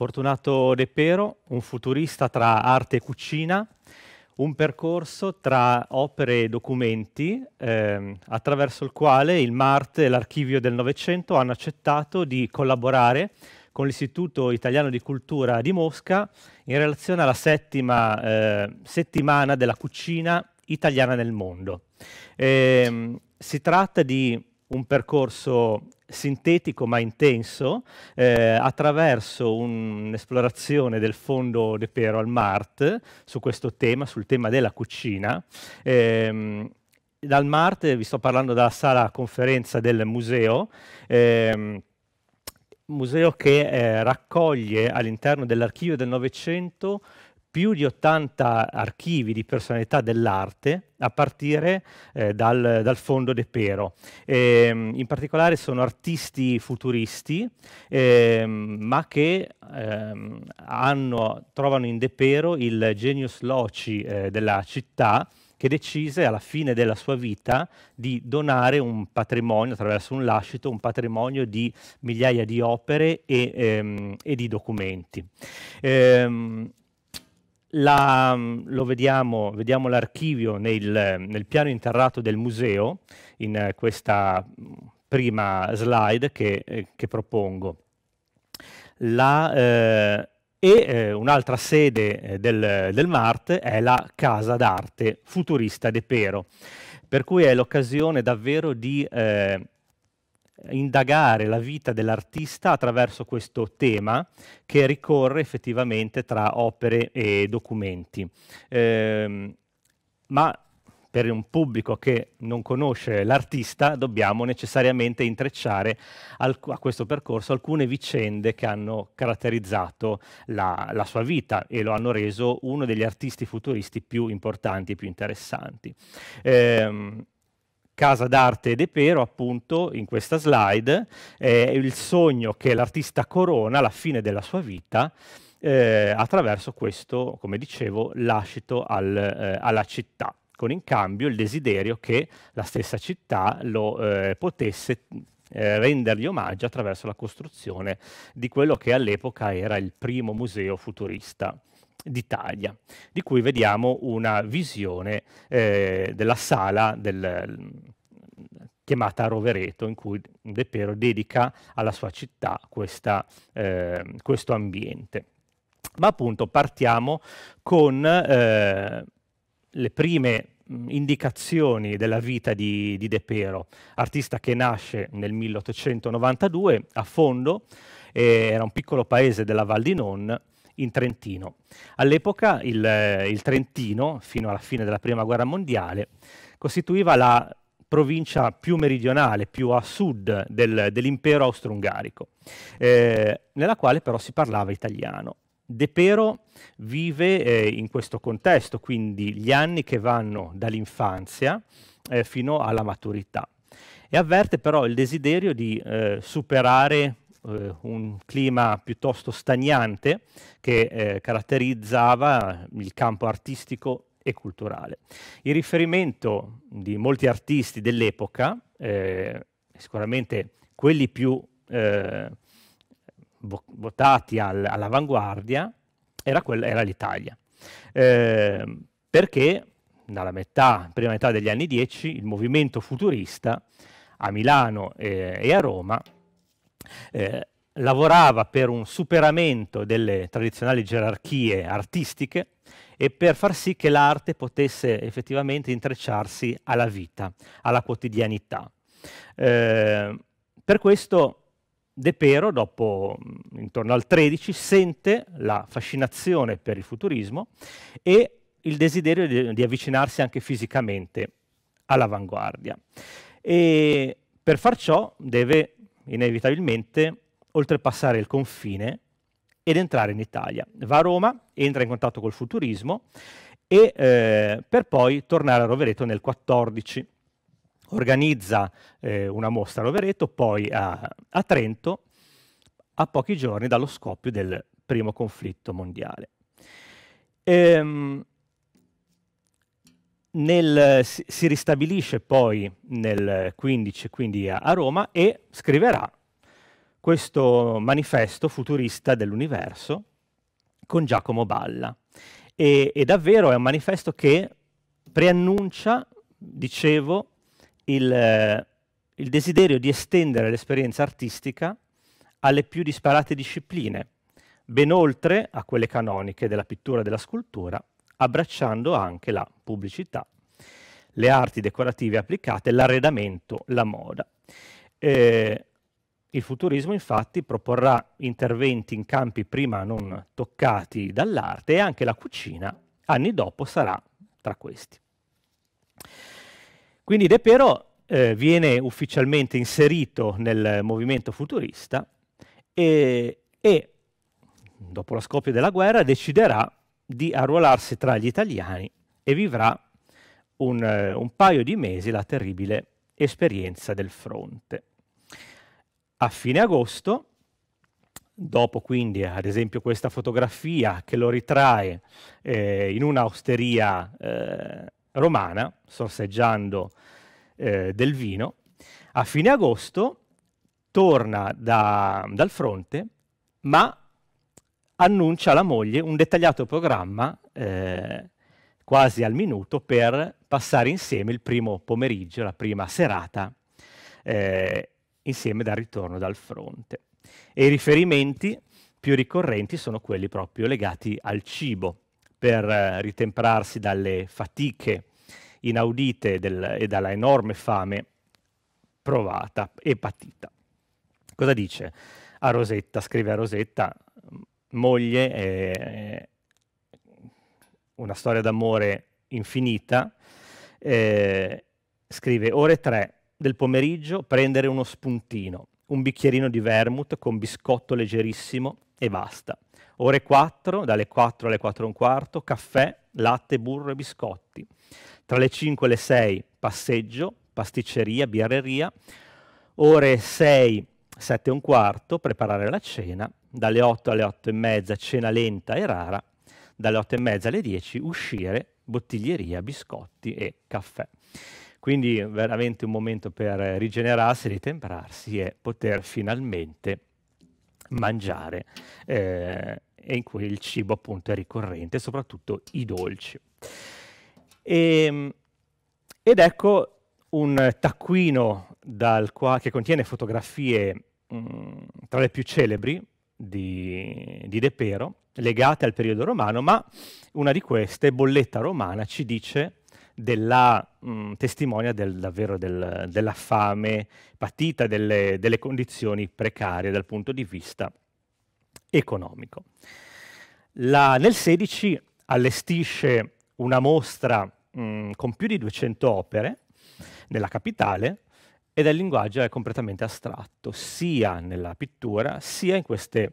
Fortunato De Pero, un futurista tra arte e cucina, un percorso tra opere e documenti eh, attraverso il quale il MART e l'Archivio del Novecento hanno accettato di collaborare con l'Istituto Italiano di Cultura di Mosca in relazione alla settima eh, settimana della cucina italiana nel mondo. Eh, si tratta di un percorso sintetico ma intenso eh, attraverso un'esplorazione del fondo De Pero al Mart su questo tema, sul tema della cucina. Eh, dal Mart, vi sto parlando della sala conferenza del museo, eh, museo che eh, raccoglie all'interno dell'archivio del Novecento più di 80 archivi di personalità dell'arte a partire eh, dal, dal, fondo De Pero. E, ehm, in particolare sono artisti futuristi, eh, ma che eh, hanno, trovano in De Pero il genius loci eh, della città, che decise alla fine della sua vita di donare un patrimonio, attraverso un lascito, un patrimonio di migliaia di opere e, ehm, e di documenti. Ehm, la, mm, lo vediamo, vediamo l'archivio nel, nel, piano interrato del museo, in eh, questa mm, prima slide che, eh, che propongo. La, eh, e eh, un'altra sede eh, del, del, MART è la Casa d'Arte Futurista de Pero, per cui è l'occasione davvero di eh, indagare la vita dell'artista attraverso questo tema che ricorre effettivamente tra opere e documenti. Eh, ma per un pubblico che non conosce l'artista dobbiamo necessariamente intrecciare a questo percorso alcune vicende che hanno caratterizzato la, la, sua vita e lo hanno reso uno degli artisti futuristi più importanti e più interessanti. Ehm, Casa d'Arte De Pero, appunto, in questa slide, è il sogno che l'artista corona alla fine della sua vita eh, attraverso questo, come dicevo, lascito al, eh, alla città con in cambio il desiderio che la stessa città lo eh, potesse eh, rendergli omaggio attraverso la costruzione di quello che all'epoca era il primo museo futurista d'Italia, di cui vediamo una visione eh, della sala del, chiamata Rovereto, in cui De Pero dedica alla sua città questa, eh, questo ambiente. Ma appunto partiamo con eh, le prime indicazioni della vita di, di, De Pero, artista che nasce nel 1892 a Fondo, eh, era un piccolo paese della Val di Non, in Trentino. All'epoca il, eh, il Trentino, fino alla fine della Prima Guerra Mondiale, costituiva la provincia più meridionale, più a sud del, dell'impero austro-ungarico, eh, nella quale però si parlava italiano. De Pero vive eh, in questo contesto, quindi gli anni che vanno dall'infanzia eh, fino alla maturità e avverte però il desiderio di eh, superare eh, un clima piuttosto stagnante che eh, caratterizzava il campo artistico e culturale. Il riferimento di molti artisti dell'epoca, eh, sicuramente quelli più eh, votati al, all'avanguardia, era, era l'Italia. Ehm, perché dalla metà, prima metà degli anni 10, il movimento futurista a Milano eh, e a Roma eh, lavorava per un superamento delle tradizionali gerarchie artistiche e per far sì che l'arte potesse effettivamente intrecciarsi alla vita, alla quotidianità. Eh, per questo De Pero, dopo mm, intorno al 13, sente la fascinazione per il futurismo e il desiderio di, di avvicinarsi anche fisicamente all'avanguardia. E per far ciò deve inevitabilmente oltrepassare il confine ed entrare in Italia. Va a Roma, entra in contatto col futurismo e eh, per poi tornare a Rovereto nel 14. Organizza eh, una mostra a Rovereto, poi a, a Trento, a pochi giorni dallo scoppio del primo conflitto mondiale. Ehm, nel, si ristabilisce poi nel 15, quindi a, a Roma, e scriverà questo manifesto futurista dell'universo con Giacomo Balla. E, e, davvero è un manifesto che preannuncia, dicevo, il, il desiderio di estendere l'esperienza artistica alle più disparate discipline, ben oltre a quelle canoniche della pittura e della scultura, abbracciando anche la pubblicità, le arti decorative applicate, l'arredamento, la moda. Eh, il futurismo infatti proporrà interventi in campi prima non toccati dall'arte e anche la cucina anni dopo sarà tra questi. Quindi De Pero eh, viene ufficialmente inserito nel movimento futurista e, e, dopo lo scoppio della guerra, deciderà di arruolarsi tra gli italiani e vivrà un, eh, un paio di mesi la terribile esperienza del fronte. A fine agosto, dopo quindi ad esempio questa fotografia che lo ritrae eh, in un'osteria eh, romana, sorseggiando eh, del vino, a fine agosto torna da, dal fronte, ma annuncia alla moglie un dettagliato programma eh, quasi al minuto per passare insieme il primo pomeriggio, la prima serata, eh, insieme dal ritorno dal fronte. E i riferimenti più ricorrenti sono quelli proprio legati al cibo, per eh, ritemperarsi dalle fatiche inaudite del, e dalla enorme fame provata e patita. Cosa dice? A Rosetta, scrive a Rosetta, moglie, eh, una storia d'amore infinita, eh, scrive ore 3 del pomeriggio prendere uno spuntino, un bicchierino di vermouth con biscotto leggerissimo e basta. Ore 4, dalle 4 alle 4 e un quarto, caffè, latte, burro e biscotti. Tra le 5 e le 6 passeggio, pasticceria, birreria. Ore 6, 7 e un quarto, preparare la cena dalle 8 alle 8 e mezza cena lenta e rara, dalle 8 e mezza alle 10 uscire, bottiglieria, biscotti e caffè. Quindi veramente un momento per rigenerarsi, ritemprarsi e poter finalmente mangiare eh, in cui il cibo appunto è ricorrente, soprattutto i dolci. E, ehm, ed ecco un taccuino qua, che contiene fotografie mh, mm, tra le più celebri di, di De Pero, legate al periodo romano, ma una di queste, Bolletta romana, ci dice della mh, testimonia del, davvero del, della fame patita, delle, delle, condizioni precarie dal punto di vista economico. La, nel 16 allestisce una mostra mh, con più di 200 opere nella capitale ed il linguaggio è completamente astratto, sia nella pittura, sia in queste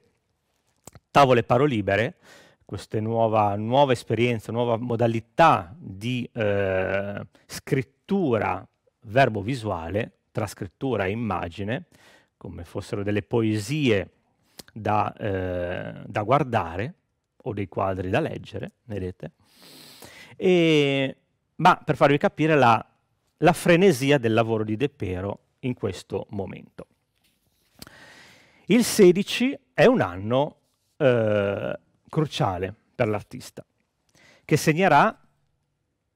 tavole parolibere, questa nuova, nuova esperienza, nuova modalità di eh, scrittura verbo visuale, tra scrittura e immagine, come fossero delle poesie da, eh, da guardare o dei quadri da leggere, vedete. E, ma per farvi capire la la frenesia del lavoro di De Pero in questo momento. Il 16 è un anno eh, cruciale per l'artista, che segnerà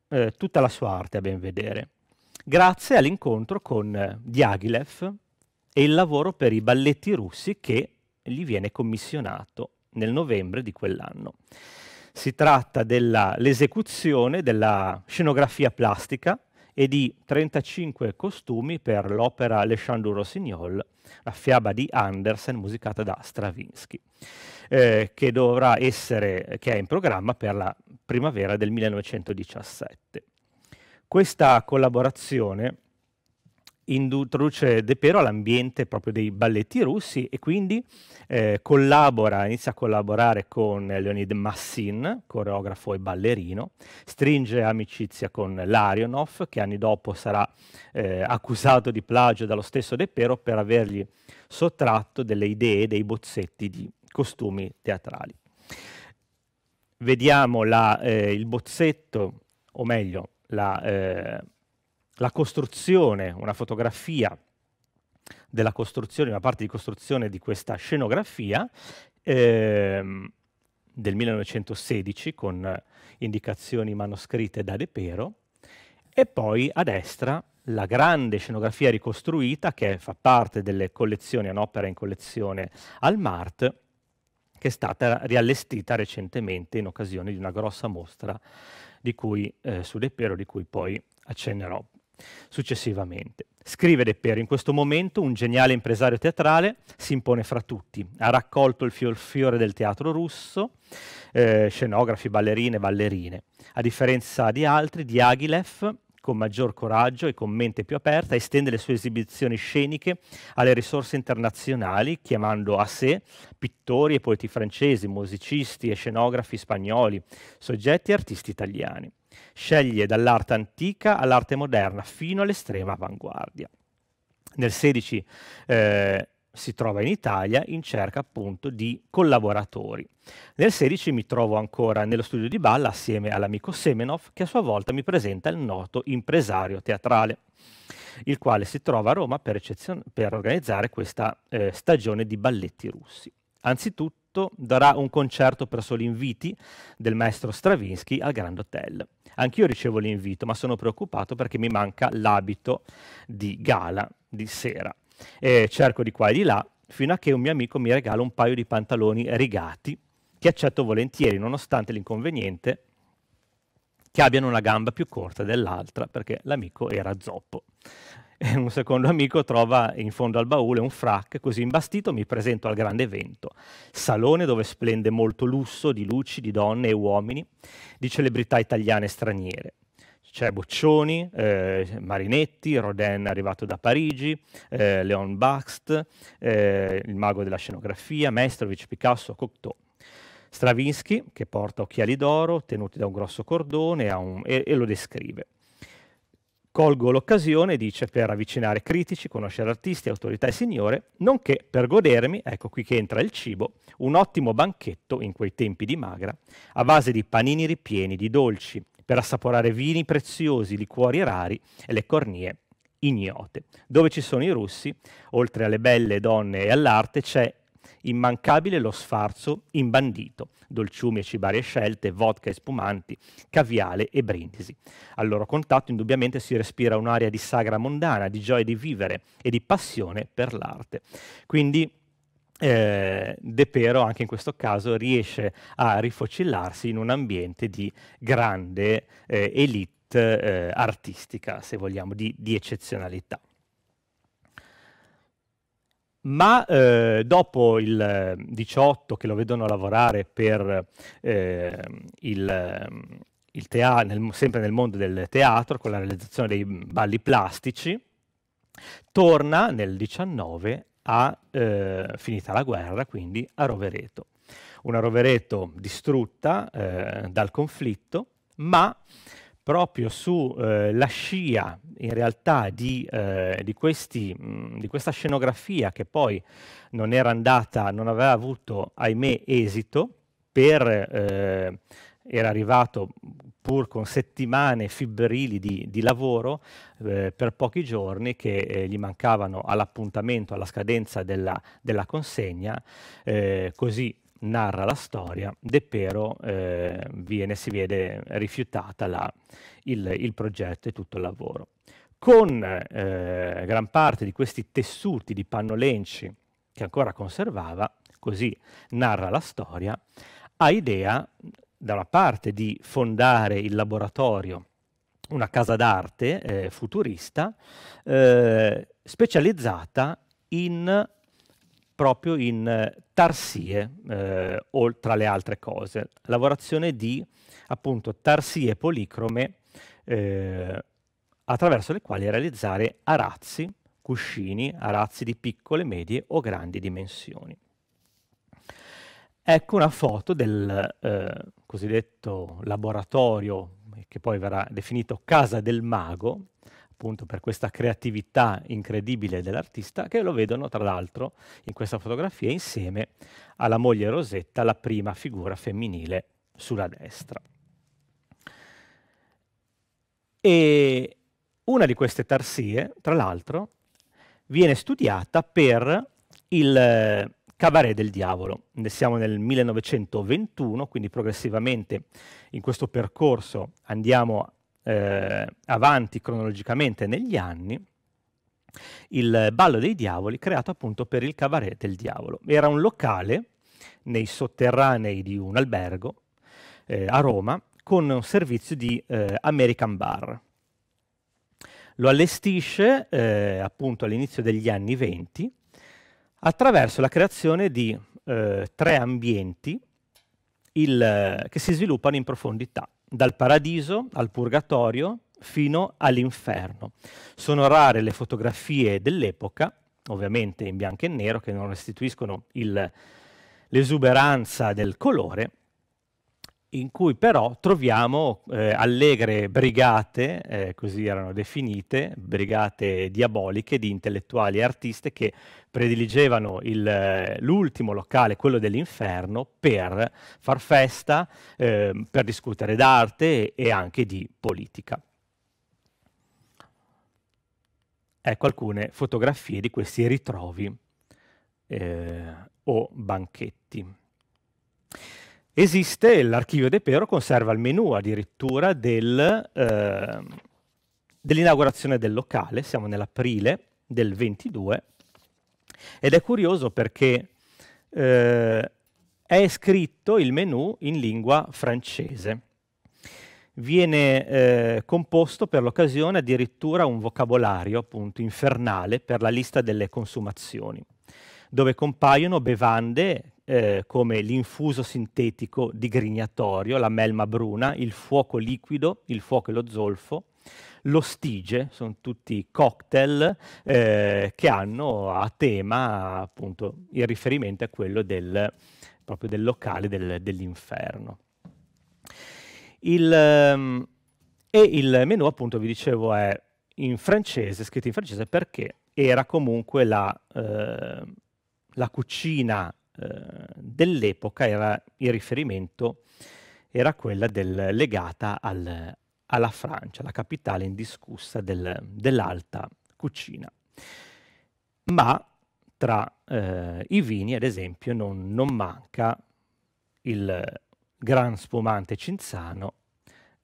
eh, tutta la sua arte a ben vedere, grazie all'incontro con eh, Diaghilev e il lavoro per i balletti russi che gli viene commissionato nel novembre di quell'anno. Si tratta dell'esecuzione della scenografia plastica e di 35 costumi per l'opera Le Chant Rossignol, la fiaba di Andersen musicata da Stravinsky, eh, che, essere, che è in programma per la primavera del 1917. Questa collaborazione introduce De Pero all'ambiente proprio dei balletti russi e quindi eh, collabora, inizia a collaborare con Leonid Massin, coreografo e ballerino, stringe amicizia con Larionov, che anni dopo sarà eh, accusato di plagio dallo stesso De Pero per avergli sottratto delle idee, dei bozzetti di costumi teatrali. Vediamo la, eh, il bozzetto, o meglio, la eh, la costruzione, una fotografia della costruzione, una parte di costruzione di questa scenografia ehm, del 1916 con indicazioni manoscritte da De Pero e poi a destra la grande scenografia ricostruita che fa parte delle collezioni, un'opera in collezione al MART che è stata riallestita recentemente in occasione di una grossa mostra di cui, eh, su De Pero di cui poi accennerò successivamente. Scrive De Pero, in questo momento un geniale impresario teatrale si impone fra tutti, ha raccolto il fiore del teatro russo, eh, scenografi, ballerine, ballerine. A differenza di altri, Diaghilev con maggior coraggio e con mente più aperta, estende le sue esibizioni sceniche alle risorse internazionali, chiamando a sé pittori e poeti francesi, musicisti e scenografi spagnoli, soggetti e artisti italiani. Sceglie dall'arte antica all'arte moderna fino all'estrema avanguardia. Nel 16 eh, si trova in Italia in cerca appunto di collaboratori. Nel 16 mi trovo ancora nello studio di Balla assieme all'amico Semenov che a sua volta mi presenta il noto impresario teatrale, il quale si trova a Roma per, per organizzare questa eh, stagione di balletti russi. Anzitutto darà un concerto per soli inviti del maestro Stravinsky al Grand Hotel. Anch'io ricevo l'invito, ma sono preoccupato perché mi manca l'abito di gala di sera eh, cerco di qua e di là, fino a che un mio amico mi regala un paio di pantaloni rigati, che accetto volentieri, nonostante l'inconveniente che abbiano una gamba più corta dell'altra, perché l'amico era zoppo. E un secondo amico trova in fondo al baule un frac, così imbastito mi presento al grande evento. Salone dove splende molto lusso di luci, di donne e uomini, di celebrità italiane e straniere c'è Boccioni, eh, Marinetti, Rodin arrivato da Parigi, eh, Leon Baxt, eh, il mago della scenografia, Mestrovic, Picasso, Cocteau. Stravinsky, che porta occhiali d'oro tenuti da un grosso cordone un, e, e lo descrive. Colgo l'occasione, dice, per avvicinare critici, conoscere artisti, autorità e signore, nonché per godermi, ecco qui che entra il cibo, un ottimo banchetto in quei tempi di magra, a base di panini ripieni di dolci, per assaporare vini preziosi, liquori rari e le cornie ignote. Dove ci sono i russi, oltre alle belle donne e all'arte, c'è immancabile lo sfarzo imbandito, dolciumi e cibarie scelte, vodka e spumanti, caviale e brindisi. Al loro contatto indubbiamente si respira un'aria di sagra mondana, di gioia di vivere e di passione per l'arte. Quindi eh, De Pero anche in questo caso riesce a rifocillarsi in un ambiente di grande eh, elite eh, artistica, se vogliamo, di, di eccezionalità. Ma eh, dopo il 18 che lo vedono lavorare per eh, il, il teatro, nel, sempre nel mondo del teatro, con la realizzazione dei balli plastici, torna nel 19 a, eh, finita la guerra, quindi a Rovereto. Una Rovereto distrutta eh, dal conflitto, ma proprio sulla eh, scia in realtà di, eh, di, questi, mh, di, questa scenografia che poi non era andata, non aveva avuto ahimè esito, per, eh, era arrivato pur con settimane febbrili di, di lavoro eh, per pochi giorni che eh, gli mancavano all'appuntamento, alla scadenza della, della consegna, eh, così narra la storia, De Pero eh, viene, si vede rifiutata la, il, il progetto e tutto il lavoro. Con eh, gran parte di questi tessuti di pannolenci che ancora conservava, così narra la storia, ha idea da una parte di fondare il laboratorio, una casa d'arte eh, futurista eh, specializzata in, proprio in eh, tarsie, eh, o, tra altre cose, lavorazione di appunto tarsie policrome eh, attraverso le quali realizzare arazzi, cuscini, arazzi di piccole, medie o grandi dimensioni. Ecco una foto del eh, cosiddetto laboratorio, che poi verrà definito Casa del Mago, appunto per questa creatività incredibile dell'artista, che lo vedono tra l'altro in questa fotografia insieme alla moglie Rosetta, la prima figura femminile sulla destra. E una di queste tarsie, tra l'altro, viene studiata per il Cabaret del Diavolo. Ne siamo nel 1921, quindi progressivamente in questo percorso andiamo eh, avanti cronologicamente negli anni. Il Ballo dei Diavoli, creato appunto per il Cabaret del Diavolo. Era un locale nei sotterranei di un albergo eh, a Roma con un servizio di eh, American Bar. Lo allestisce eh, appunto all'inizio degli anni 20 attraverso la creazione di eh, tre ambienti il, che si sviluppano in profondità, dal paradiso al purgatorio fino all'inferno. Sono rare le fotografie dell'epoca, ovviamente in bianco e nero, che non restituiscono il, l'esuberanza del colore, in cui però troviamo eh, allegre brigate, eh, così erano definite, brigate diaboliche di intellettuali e artiste che prediligevano il, eh, l'ultimo locale, quello dell'inferno, per far festa, eh, per discutere d'arte e anche di politica. Ecco alcune fotografie di questi ritrovi eh, o banchetti. Esiste l'archivio De Pero, conserva il menu addirittura del, eh, dell'inaugurazione del locale, siamo nell'aprile del 22, ed è curioso perché eh, è scritto il menu in lingua francese. Viene eh, composto per l'occasione addirittura un vocabolario appunto infernale per la lista delle consumazioni, dove compaiono bevande eh, come l'infuso sintetico di grignatorio, la melma bruna, il fuoco liquido, il fuoco e lo zolfo, lo stige, sono tutti cocktail eh, che hanno a tema appunto il riferimento a quello del, proprio del locale del, dell'inferno. Il, ehm, e il menu appunto vi dicevo è in francese, scritto in francese perché era comunque la, eh, la cucina eh, dell'epoca era il riferimento era quella del, legata al, alla Francia, la capitale indiscussa del, dell'alta cucina. Ma tra eh, i vini, ad esempio, non, non, manca il gran spumante cinzano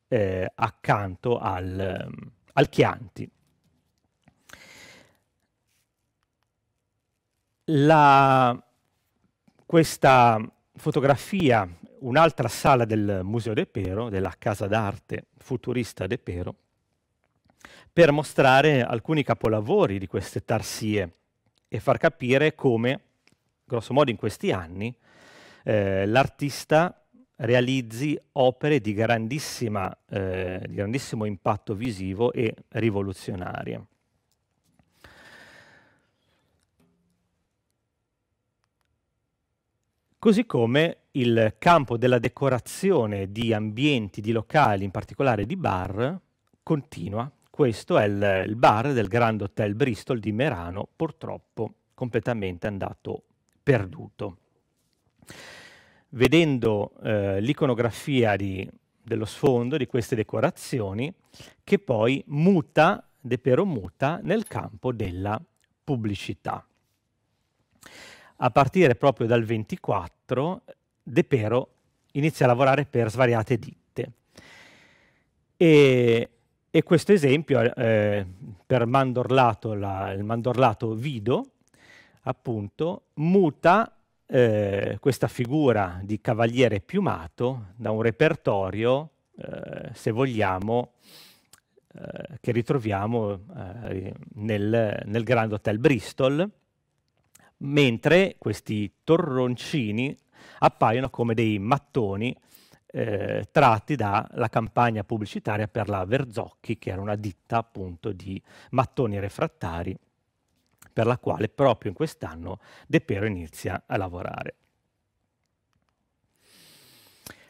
eh, accanto al, al Chianti. La, questa fotografia un'altra sala del Museo De Pero, della Casa d'Arte Futurista De Pero, per mostrare alcuni capolavori di queste tarsie e far capire come, grosso modo in questi anni, eh, l'artista realizzi opere di, eh, di grandissimo impatto visivo e rivoluzionarie. Così come il campo della decorazione di ambienti, di locali, in particolare di bar, continua. Questo è il, il bar del Grand Hotel Bristol di Merano, purtroppo completamente andato perduto. Vedendo eh, l'iconografia di, dello sfondo di queste decorazioni, che poi muta, depero muta, nel campo della pubblicità a partire proprio dal 24 De Pero inizia a lavorare per svariate ditte. E, e questo esempio eh, per Mandorlato, la, il Mandorlato Vido, appunto, muta eh, questa figura di cavaliere piumato da un repertorio, eh, se vogliamo, eh, che ritroviamo eh, nel, nel Grand Hotel Bristol, mentre questi torroncini appaiono come dei mattoni eh, tratti dalla campagna pubblicitaria per la Verzocchi, che era una ditta appunto di mattoni refrattari per la quale proprio in quest'anno De Pero inizia a lavorare.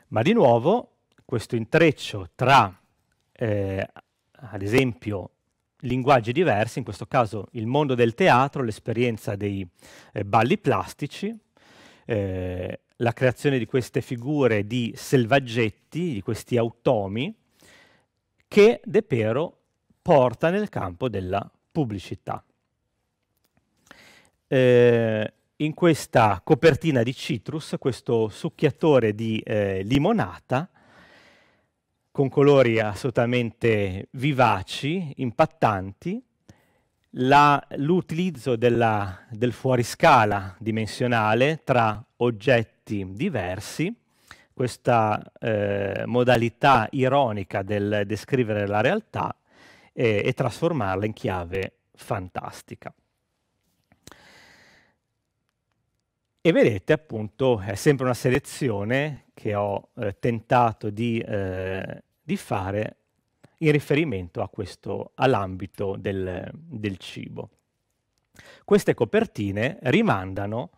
Ma di nuovo questo intreccio tra, eh, ad esempio, linguaggi diversi, in questo caso il mondo del teatro, l'esperienza dei eh, balli plastici, eh, la creazione di queste figure di selvaggetti, di questi automi, che De Pero porta nel campo della pubblicità. Eh, in questa copertina di citrus, questo succhiatore di eh, limonata con colori assolutamente vivaci, impattanti, la, l'utilizzo della, del fuoriscala dimensionale tra oggetti diversi, questa eh, modalità ironica del descrivere la realtà e, eh, e trasformarla in chiave fantastica. E vedete appunto è sempre una selezione che ho eh, tentato di eh, di fare in riferimento a questo, all'ambito del, del, cibo. Queste copertine rimandano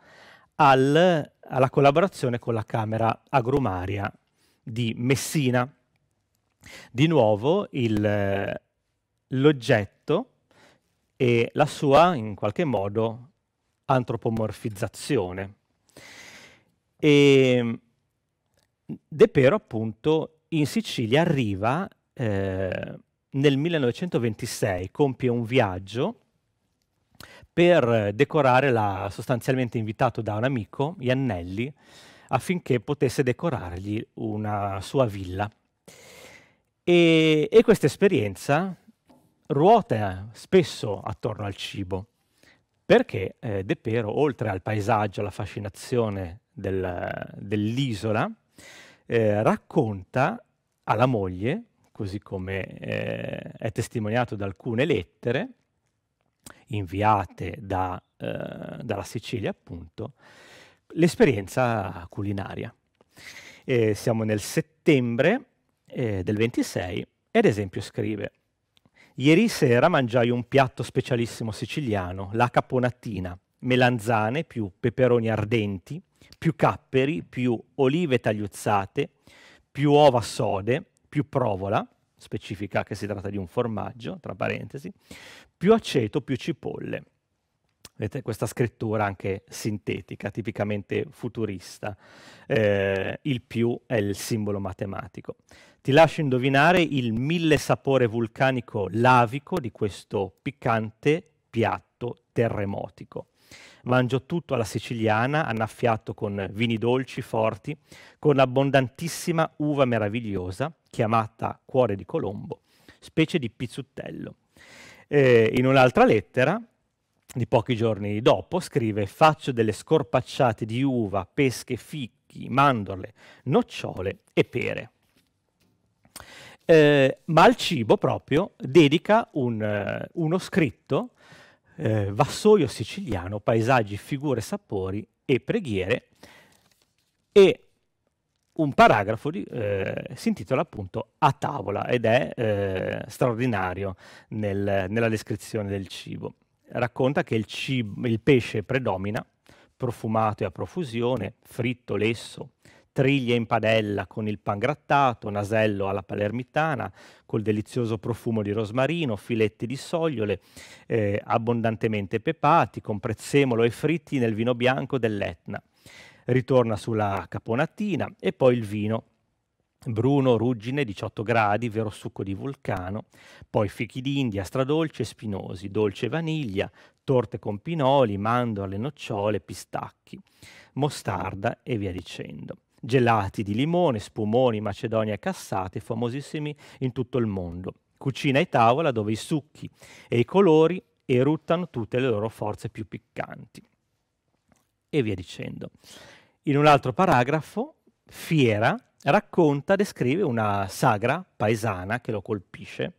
al, alla collaborazione con la Camera Agrumaria di Messina. Di nuovo il, l'oggetto e la sua, in qualche modo, antropomorfizzazione. E ehm, De Pero, appunto, in Sicilia arriva eh, nel 1926, compie un viaggio per decorare la, sostanzialmente invitato da un amico, Iannelli, affinché potesse decorargli una sua villa. E, e questa esperienza ruota spesso attorno al cibo, perché eh, De Pero, oltre al paesaggio, alla fascinazione del, dell'isola, eh, racconta alla moglie, così come eh, è testimoniato da alcune lettere inviate da, eh, dalla Sicilia, appunto, l'esperienza culinaria. E siamo nel settembre eh, del 26 e ad esempio scrive Ieri sera mangiai un piatto specialissimo siciliano, la caponatina, melanzane più peperoni ardenti, più capperi, più olive tagliuzzate, più ova sode, più provola, specifica che si tratta di un formaggio, tra parentesi, più aceto, più cipolle. Vedete questa scrittura anche sintetica, tipicamente futurista. Eh, il più è il simbolo matematico. Ti lascio indovinare il mille sapore vulcanico lavico di questo piccante piatto terremotico mangiò tutto alla siciliana, annaffiato con vini dolci, forti, con abbondantissima uva meravigliosa, chiamata cuore di Colombo, specie di pizzuttello. Eh, in un'altra lettera, di pochi giorni dopo, scrive «Faccio delle scorpacciate di uva, pesche, fichi, mandorle, nocciole e pere». Eh, ma al cibo proprio dedica un, eh, uno scritto eh, vassoio siciliano, paesaggi, figure, sapori e preghiere e un paragrafo di, eh, si intitola appunto A tavola ed è eh, straordinario nel, nella descrizione del cibo. Racconta che il, cibo, il pesce predomina, profumato e a profusione, fritto, lesso, triglie in padella con il pan grattato, nasello alla palermitana, col delizioso profumo di rosmarino, filetti di sogliole eh, abbondantemente pepati, con prezzemolo e fritti nel vino bianco dell'Etna. Ritorna sulla caponatina e poi il vino Bruno, ruggine, 18 gradi, vero succo di vulcano, poi fichi d'India, stradolci e spinosi, dolce vaniglia, torte con pinoli, mandorle, nocciole, pistacchi, mostarda e via dicendo gelati di limone, spumoni, macedonia e cassate, famosissimi in tutto il mondo. Cucina e tavola dove i succhi e i colori eruttano tutte le loro forze più piccanti. E via dicendo. In un altro paragrafo, Fiera racconta, descrive una sagra paesana che lo colpisce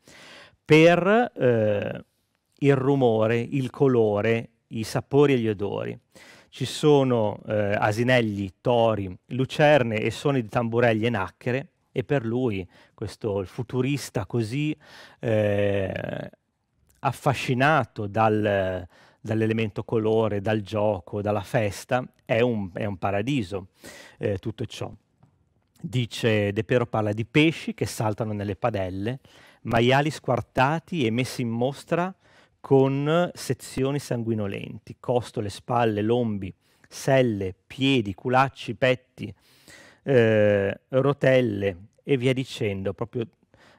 per eh, il rumore, il colore, i sapori e gli odori ci sono eh, asinelli, tori, lucerne e suoni di tamburelli e nacchere e per lui questo futurista così eh, affascinato dal, dall'elemento colore, dal gioco, dalla festa, è un, è un paradiso eh, tutto ciò. Dice De Pero parla di pesci che saltano nelle padelle, maiali squartati e messi in mostra con sezioni sanguinolenti, costole, spalle, lombi, selle, piedi, culacci, petti, eh, rotelle e via dicendo, proprio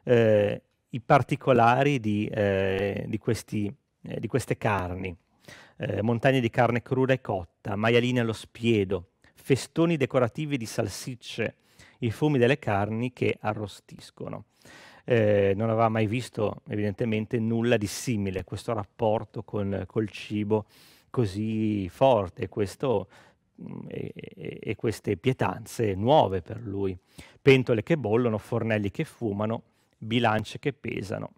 eh, i particolari di, eh, di, questi, eh, di queste carni, eh, montagne di carne cruda e cotta, maialine allo spiedo, festoni decorativi di salsicce, i fumi delle carni che arrostiscono eh, non aveva mai visto evidentemente nulla di simile, questo rapporto con, col cibo così forte questo, mh, mm, e, e queste pietanze nuove per lui. Pentole che bollono, fornelli che fumano, bilance che pesano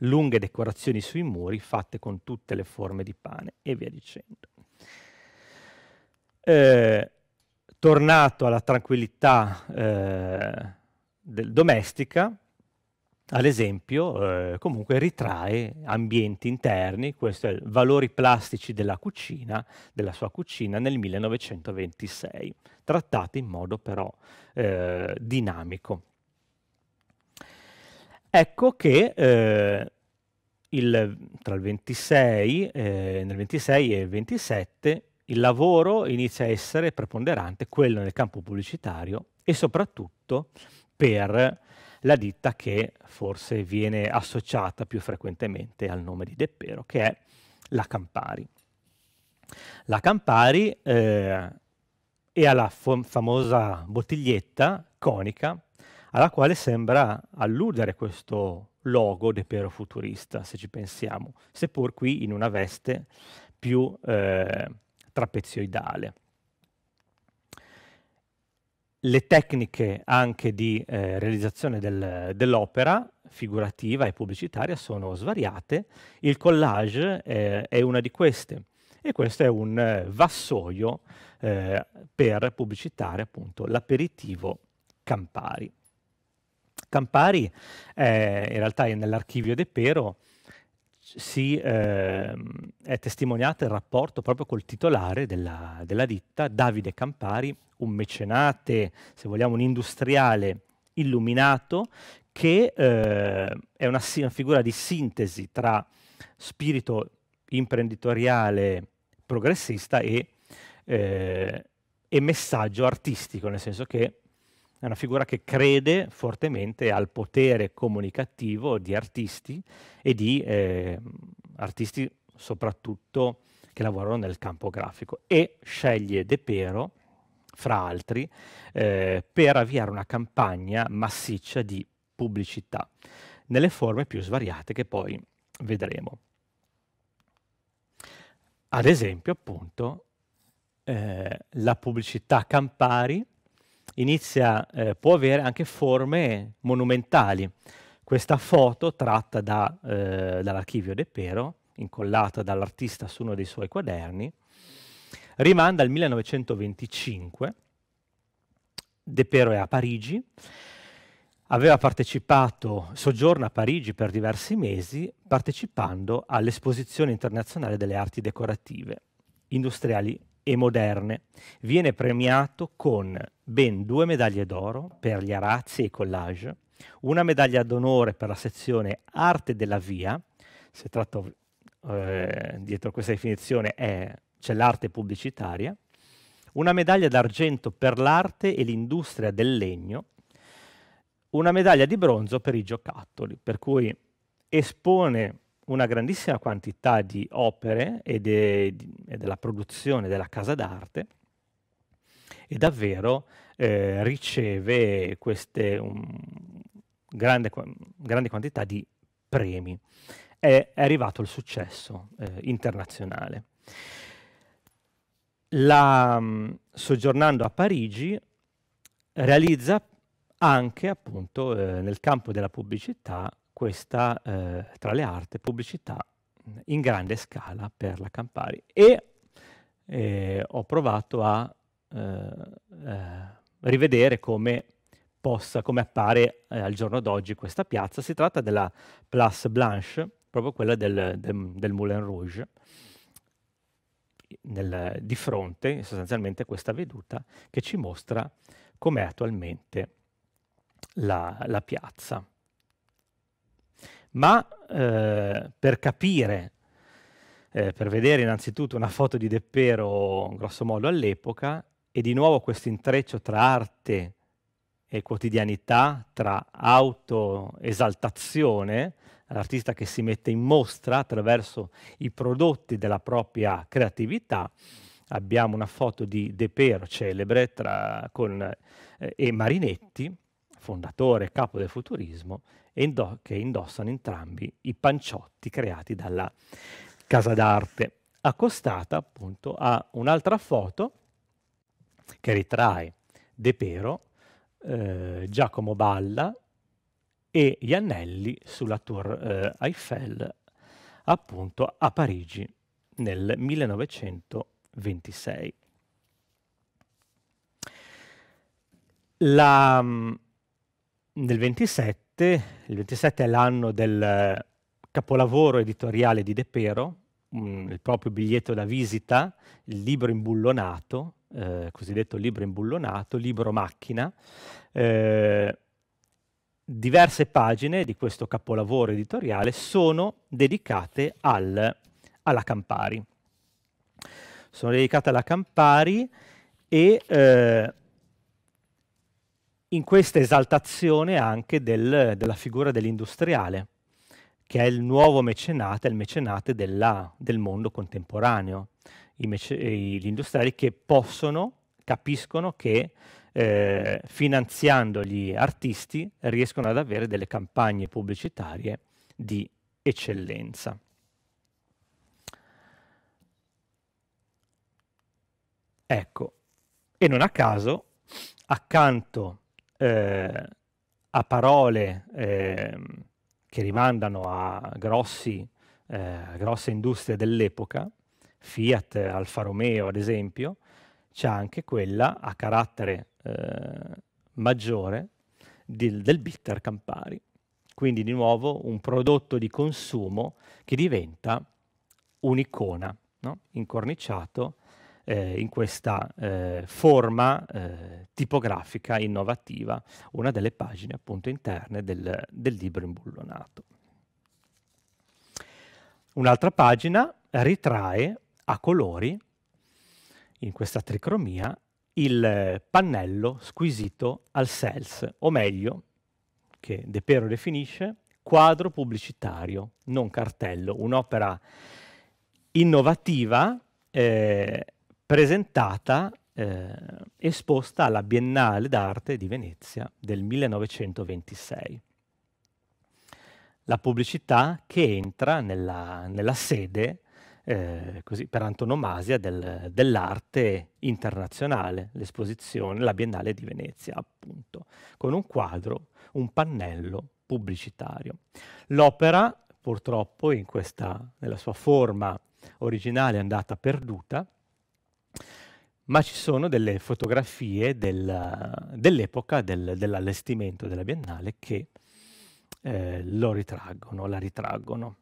lunghe decorazioni sui muri fatte con tutte le forme di pane e via dicendo. Eh, tornato alla tranquillità eh, del, domestica, ad esempio, eh, comunque ritrae ambienti interni, questi sono valori plastici della cucina, della sua cucina nel 1926, trattati in modo però eh, dinamico. Ecco che eh, il, tra il 26, eh, nel 26 e il 27 il lavoro inizia a essere preponderante, quello nel campo pubblicitario e soprattutto per la ditta che forse viene associata più frequentemente al nome di Deppero, che è la Campari. La Campari eh, e ha la famosa bottiglietta conica alla quale sembra alludere questo logo Deppero futurista, se ci pensiamo, seppur qui in una veste più eh, trapezoidale le tecniche anche di eh, realizzazione del, dell'opera figurativa e pubblicitaria sono svariate, il collage eh, è una di queste e questo è un eh, vassoio eh, per pubblicitare appunto l'aperitivo Campari. Campari in realtà è nell'archivio De Pero si, eh, è testimoniato il rapporto proprio col titolare della, della ditta, Davide Campari, un mecenate, se vogliamo un industriale illuminato, che eh, è una, una, figura di sintesi tra spirito imprenditoriale progressista e, eh, e messaggio artistico, nel senso che è una figura che crede fortemente al potere comunicativo di artisti e di eh, artisti soprattutto che lavorano nel campo grafico e sceglie De Pero, fra altri, eh, per avviare una campagna massiccia di pubblicità nelle forme più svariate che poi vedremo. Ad esempio, appunto, eh, la pubblicità Campari inizia, eh, può avere anche forme monumentali. Questa foto tratta da, eh, dall'archivio De Pero, incollata dall'artista su uno dei suoi quaderni, rimanda al 1925. De Pero è a Parigi, aveva partecipato, soggiorna a Parigi per diversi mesi, partecipando all'Esposizione internazionale delle arti decorative industriali e moderne. Viene premiato con ben due medaglie d'oro per gli arazzi e i collage, una medaglia d'onore per la sezione Arte della Via, se tratto eh, dietro questa definizione c'è l'arte pubblicitaria, una medaglia d'argento per l'arte e l'industria del legno, una medaglia di bronzo per i giocattoli, per cui espone una grandissima quantità di opere e, de, e della produzione della casa d'arte e davvero eh, riceve queste um, grande, grande, quantità di premi. È, è arrivato il successo eh, internazionale. La, mm, soggiornando a Parigi realizza anche appunto eh, nel campo della pubblicità questa, eh, tra le arti, pubblicità in grande scala per la Campari. E eh, ho provato a eh, eh, rivedere come possa, come appare eh, al giorno d'oggi questa piazza. Si tratta della Place Blanche, proprio quella del, del, del Moulin Rouge. Nel, di fronte sostanzialmente questa veduta che ci mostra com'è attualmente la, la piazza ma eh, per capire, eh, per vedere innanzitutto una foto di Deppero grossomodo all'epoca e di nuovo questo intreccio tra arte e quotidianità, tra autoesaltazione, l'artista che si mette in mostra attraverso i prodotti della propria creatività. Abbiamo una foto di Depero celebre tra, con, eh, e Marinetti, fondatore, e capo del futurismo, indo- che indossano entrambi i panciotti creati dalla casa d'arte, accostata appunto a un'altra foto che ritrae De Pero, eh, Giacomo Balla e gli Annelli sulla Tour eh, Eiffel appunto a Parigi nel 1926. La, mm, nel 27 27, il 27 è l'anno del eh, capolavoro editoriale di De Pero, mh, il proprio biglietto da visita, il libro imbullonato, eh, cosiddetto libro imbullonato, libro macchina, eh, diverse pagine di questo capolavoro editoriale sono dedicate al, alla Campari. Sono dedicate alla Campari e eh, in questa esaltazione anche del, della figura dell'industriale, che è il nuovo mecenate, il mecenate della, del mondo contemporaneo, mece, gli industriali che possono, capiscono che eh, finanziando gli artisti riescono ad avere delle campagne pubblicitarie di eccellenza. Ecco, e non a caso, accanto a eh, a parole eh, che rimandano a grossi, eh, grosse industrie dell'epoca, Fiat, Alfa Romeo ad esempio, c'è anche quella a carattere eh, maggiore del, del bitter Campari. Quindi di nuovo un prodotto di consumo che diventa un'icona, no? incorniciato eh, in questa eh, forma eh, tipografica innovativa, una delle pagine appunto interne del, del libro imbullonato. Un'altra pagina ritrae a colori, in questa tricromia, il pannello squisito al SELS, o meglio, che De Pero definisce quadro pubblicitario, non cartello, un'opera innovativa eh, presentata, eh, esposta alla Biennale d'arte di Venezia del 1926. La pubblicità che entra nella, nella sede eh, così, per antonomasia del, dell'arte internazionale, l'esposizione, la Biennale di Venezia, appunto, con un quadro, un pannello pubblicitario. L'opera, purtroppo, questa, nella sua forma originale è andata perduta, ma ci sono delle fotografie del, dell'epoca del, dell'allestimento della Biennale che eh, lo ritraggono, la ritraggono.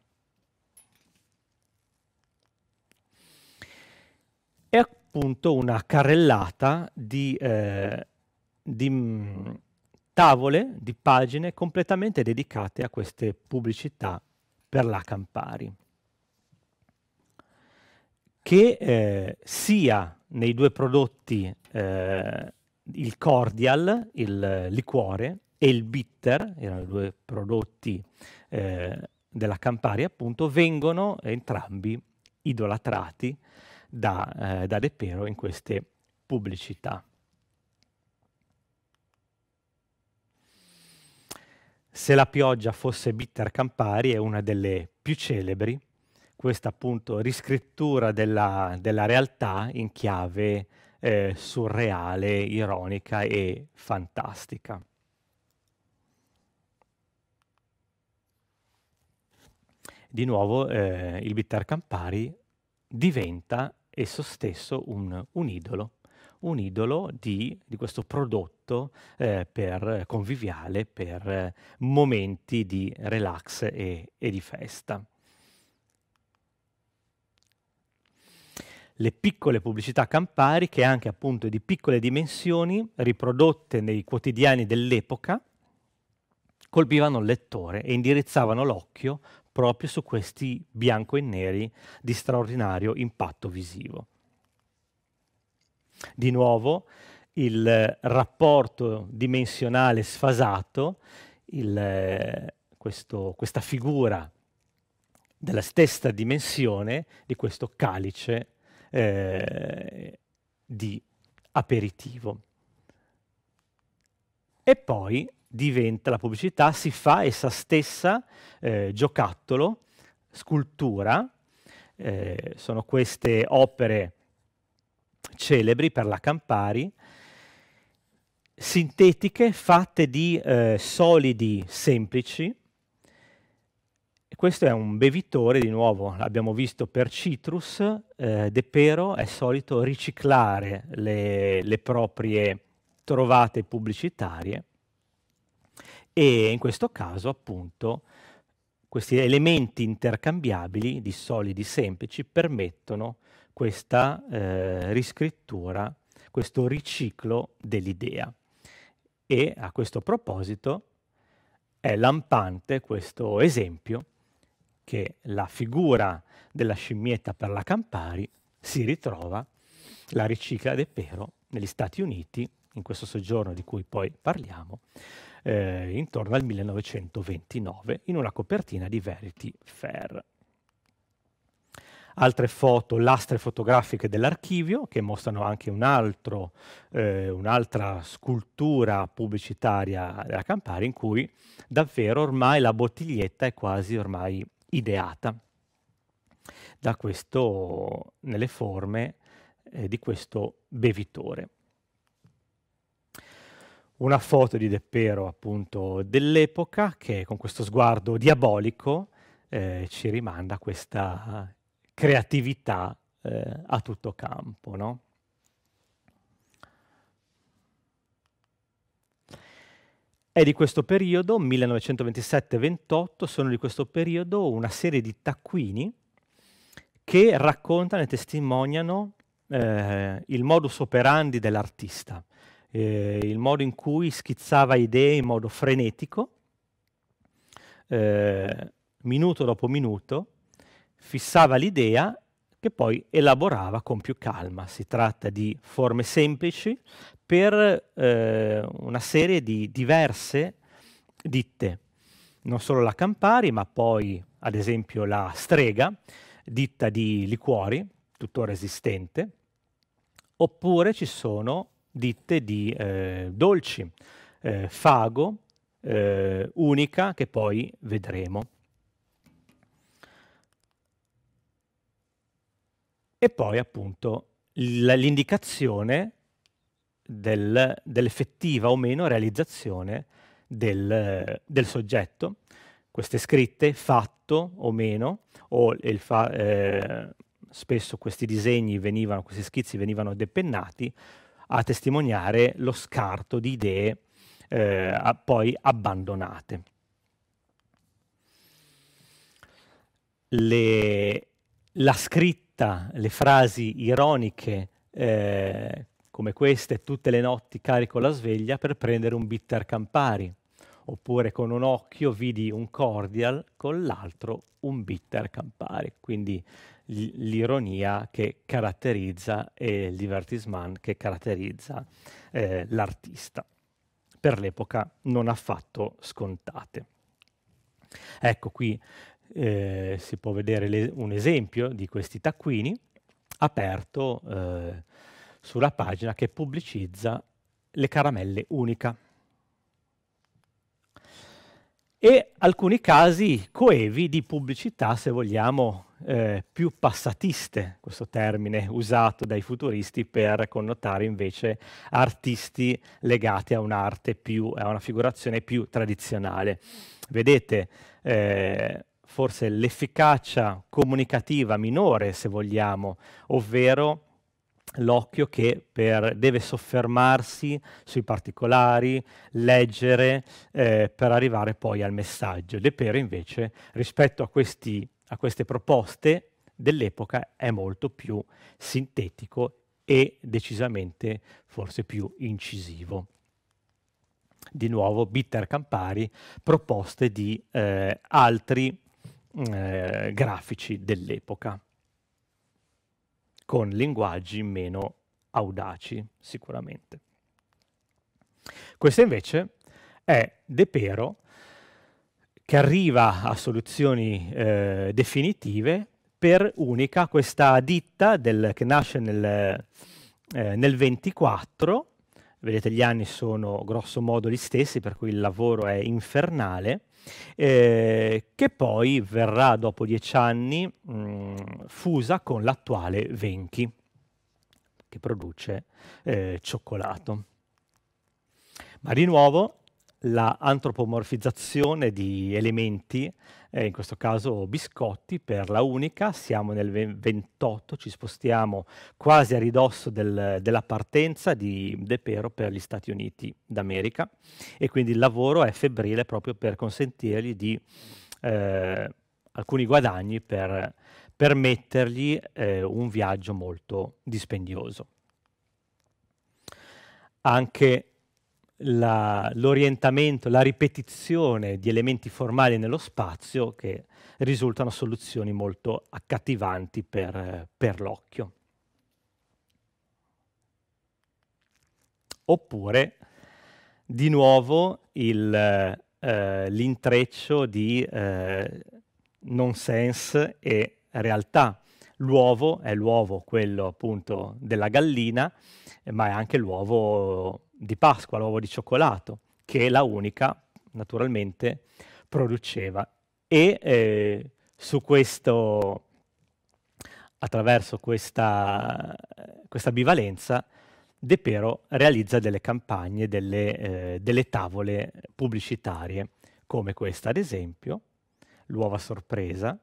È appunto una carrellata di, eh, di mm, tavole, di pagine completamente dedicate a queste pubblicità per la Campari che eh, sia nei due prodotti eh, il cordial, il liquore, e il bitter, erano i due prodotti eh, della Campari, appunto, vengono entrambi idolatrati da, eh, da De Pero in queste pubblicità. Se la pioggia fosse bitter Campari è una delle più celebri questa appunto riscrittura della, della realtà in chiave eh, surreale, ironica e fantastica. Di nuovo eh, il Bittar Campari diventa esso stesso un, un idolo, un idolo di, di questo prodotto eh, per conviviale, per momenti di relax e, e di festa. le piccole pubblicità Campari, che anche appunto di piccole dimensioni, riprodotte nei quotidiani dell'epoca, colpivano il lettore e indirizzavano l'occhio proprio su questi bianco e neri di straordinario impatto visivo. Di nuovo il rapporto dimensionale sfasato, il, questo, questa figura della stessa dimensione di questo calice eh, di aperitivo. E poi diventa la pubblicità, si fa essa stessa eh, giocattolo, scultura, eh, sono queste opere celebri per la Campari, sintetiche fatte di eh, solidi semplici, questo è un bevitore di nuovo, l'abbiamo visto per citrus, eh, De è solito riciclare le, le proprie trovate pubblicitarie e in questo caso appunto questi elementi intercambiabili di solidi semplici permettono questa eh, riscrittura, questo riciclo dell'idea. E a questo proposito è lampante questo esempio che la figura della scimmietta per la Campari si ritrova, la ricicla De Pero negli Stati Uniti, in questo soggiorno di cui poi parliamo, eh, intorno al 1929, in una copertina di Verity Fair. Altre foto, lastre fotografiche dell'archivio, che mostrano anche eh, un'altra eh, un scultura pubblicitaria della Campari, in cui davvero ormai la bottiglietta è quasi ormai ideata da questo, nelle forme eh, di questo bevitore. Una foto di Deppero appunto dell'epoca che con questo sguardo diabolico eh, ci rimanda a questa creatività eh, a tutto campo. No? È di questo periodo, 1927-28, sono di questo periodo una serie di taccuini che raccontano e testimoniano eh, il modus operandi dell'artista, eh, il modo in cui schizzava idee in modo frenetico, eh, minuto dopo minuto, fissava l'idea che poi elaborava con più calma. Si tratta di forme semplici per eh, una serie di diverse ditte, non solo la Campari, ma poi ad esempio la Strega, ditta di liquori, tuttora esistente, oppure ci sono ditte di eh, dolci, eh, Fago, eh, Unica, che poi vedremo. e poi appunto l'indicazione del, dell'effettiva o meno realizzazione del, del, soggetto. Queste scritte, fatto o meno, o fa, eh, spesso questi disegni venivano, questi schizzi venivano depennati a testimoniare lo scarto di idee eh, poi abbandonate. Le, la scritta evita le frasi ironiche eh, come queste, tutte le notti carico la sveglia per prendere un bitter Campari, oppure con un occhio vidi un cordial, con l'altro un bitter Campari. Quindi l'ironia che caratterizza e il divertissement che caratterizza eh, l'artista. Per l'epoca non affatto scontate. Ecco qui eh, si può vedere le, un esempio di questi taccuini aperto eh, sulla pagina che pubblicizza le caramelle unica. E alcuni casi coevi di pubblicità, se vogliamo, eh, più passatiste, questo termine usato dai futuristi per connotare invece artisti legati a un'arte più, a una figurazione più tradizionale. Vedete eh, forse l'efficacia comunicativa minore, se vogliamo, ovvero l'occhio che per, deve soffermarsi sui particolari, leggere eh, per arrivare poi al messaggio. De Pere invece rispetto a, questi, a queste proposte dell'epoca è molto più sintetico e decisamente forse più incisivo. Di nuovo Bitter Campari proposte di eh, altri eh, grafici dell'epoca, con linguaggi meno audaci sicuramente. Questa invece è De Pero che arriva a soluzioni eh, definitive per Unica, questa ditta del, che nasce nel, eh, nel 24, vedete gli anni sono grosso modo gli stessi per cui il lavoro è infernale, eh, che poi verrà dopo dieci anni mh, mm, fusa con l'attuale Venchi, che produce eh, cioccolato. Ma di nuovo la antropomorfizzazione di elementi, eh, in questo caso biscotti, per la unica, siamo nel 28, ci spostiamo quasi a ridosso del, della partenza di De Pero per gli Stati Uniti d'America e quindi il lavoro è febbrile proprio per consentirgli di eh, alcuni guadagni per permettergli eh, un viaggio molto dispendioso. Anche la, l'orientamento, la ripetizione di elementi formali nello spazio che risultano soluzioni molto accattivanti per, per l'occhio. Oppure, di nuovo, il, eh, l'intreccio di eh, nonsense e realtà. L'uovo è l'uovo, quello appunto della gallina, ma è anche l'uovo di Pasqua, l'uovo di cioccolato, che la unica naturalmente produceva. E eh, su questo, attraverso questa, questa bivalenza, De Pero realizza delle campagne, delle, eh, delle, tavole pubblicitarie, come questa ad esempio, l'uova sorpresa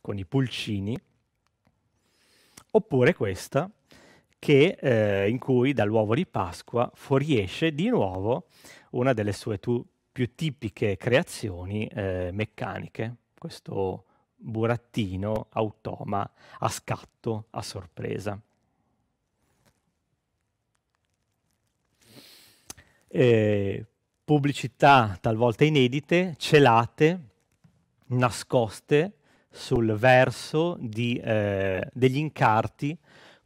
con i pulcini, oppure questa, che, eh, in cui dall'uovo di Pasqua fuoriesce di nuovo una delle sue tu, più tipiche creazioni eh, meccaniche, questo burattino automa a scatto, a sorpresa. Eh, pubblicità talvolta inedite, celate, nascoste sul verso di, eh, degli incarti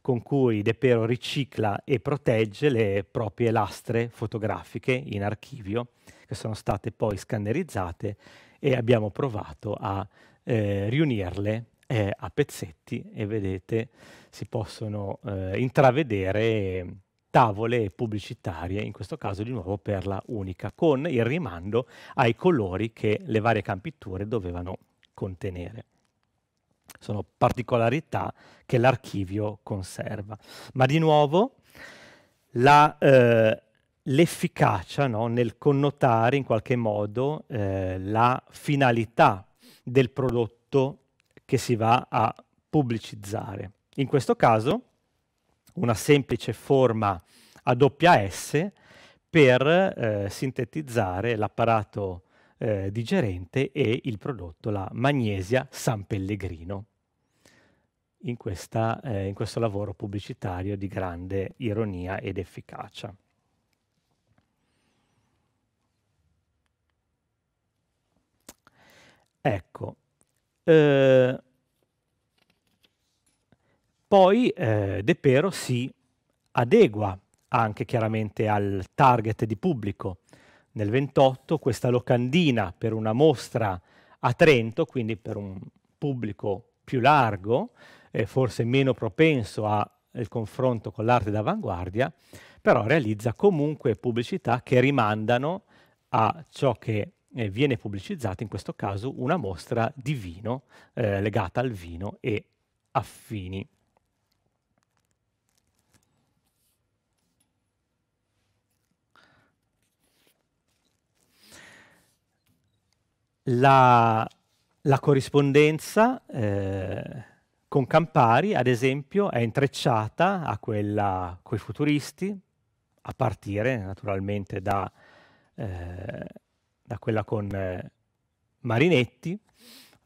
con cui De Pero ricicla e protegge le proprie lastre fotografiche in archivio, che sono state poi scannerizzate e abbiamo provato a eh, riunirle eh, a pezzetti e vedete si possono eh, intravedere tavole pubblicitarie, in questo caso di nuovo per la unica, con il rimando ai colori che le varie campiture dovevano contenere sono particolarità che l'archivio conserva. Ma di nuovo eh, l'efficacia eh, no, nel connotare in qualche modo eh, la finalità del prodotto che si va a pubblicizzare. In questo caso una semplice forma a doppia S per eh, sintetizzare l'apparato eh, digerente e il prodotto, la magnesia San Pellegrino, in, questa, eh, in questo lavoro pubblicitario di grande ironia ed efficacia. Ecco, eh, poi eh, De Pero si adegua anche chiaramente al target di pubblico nel 28 questa locandina per una mostra a Trento, quindi per un pubblico più largo, eh, forse meno propenso al confronto con l'arte d'avanguardia, però realizza comunque pubblicità che rimandano a ciò che eh, viene pubblicizzato, in questo caso una mostra di vino eh, legata al vino e affini. la, la corrispondenza eh, con Campari, ad esempio, è intrecciata a quella con i futuristi, a partire naturalmente da, eh, da quella con eh, Marinetti.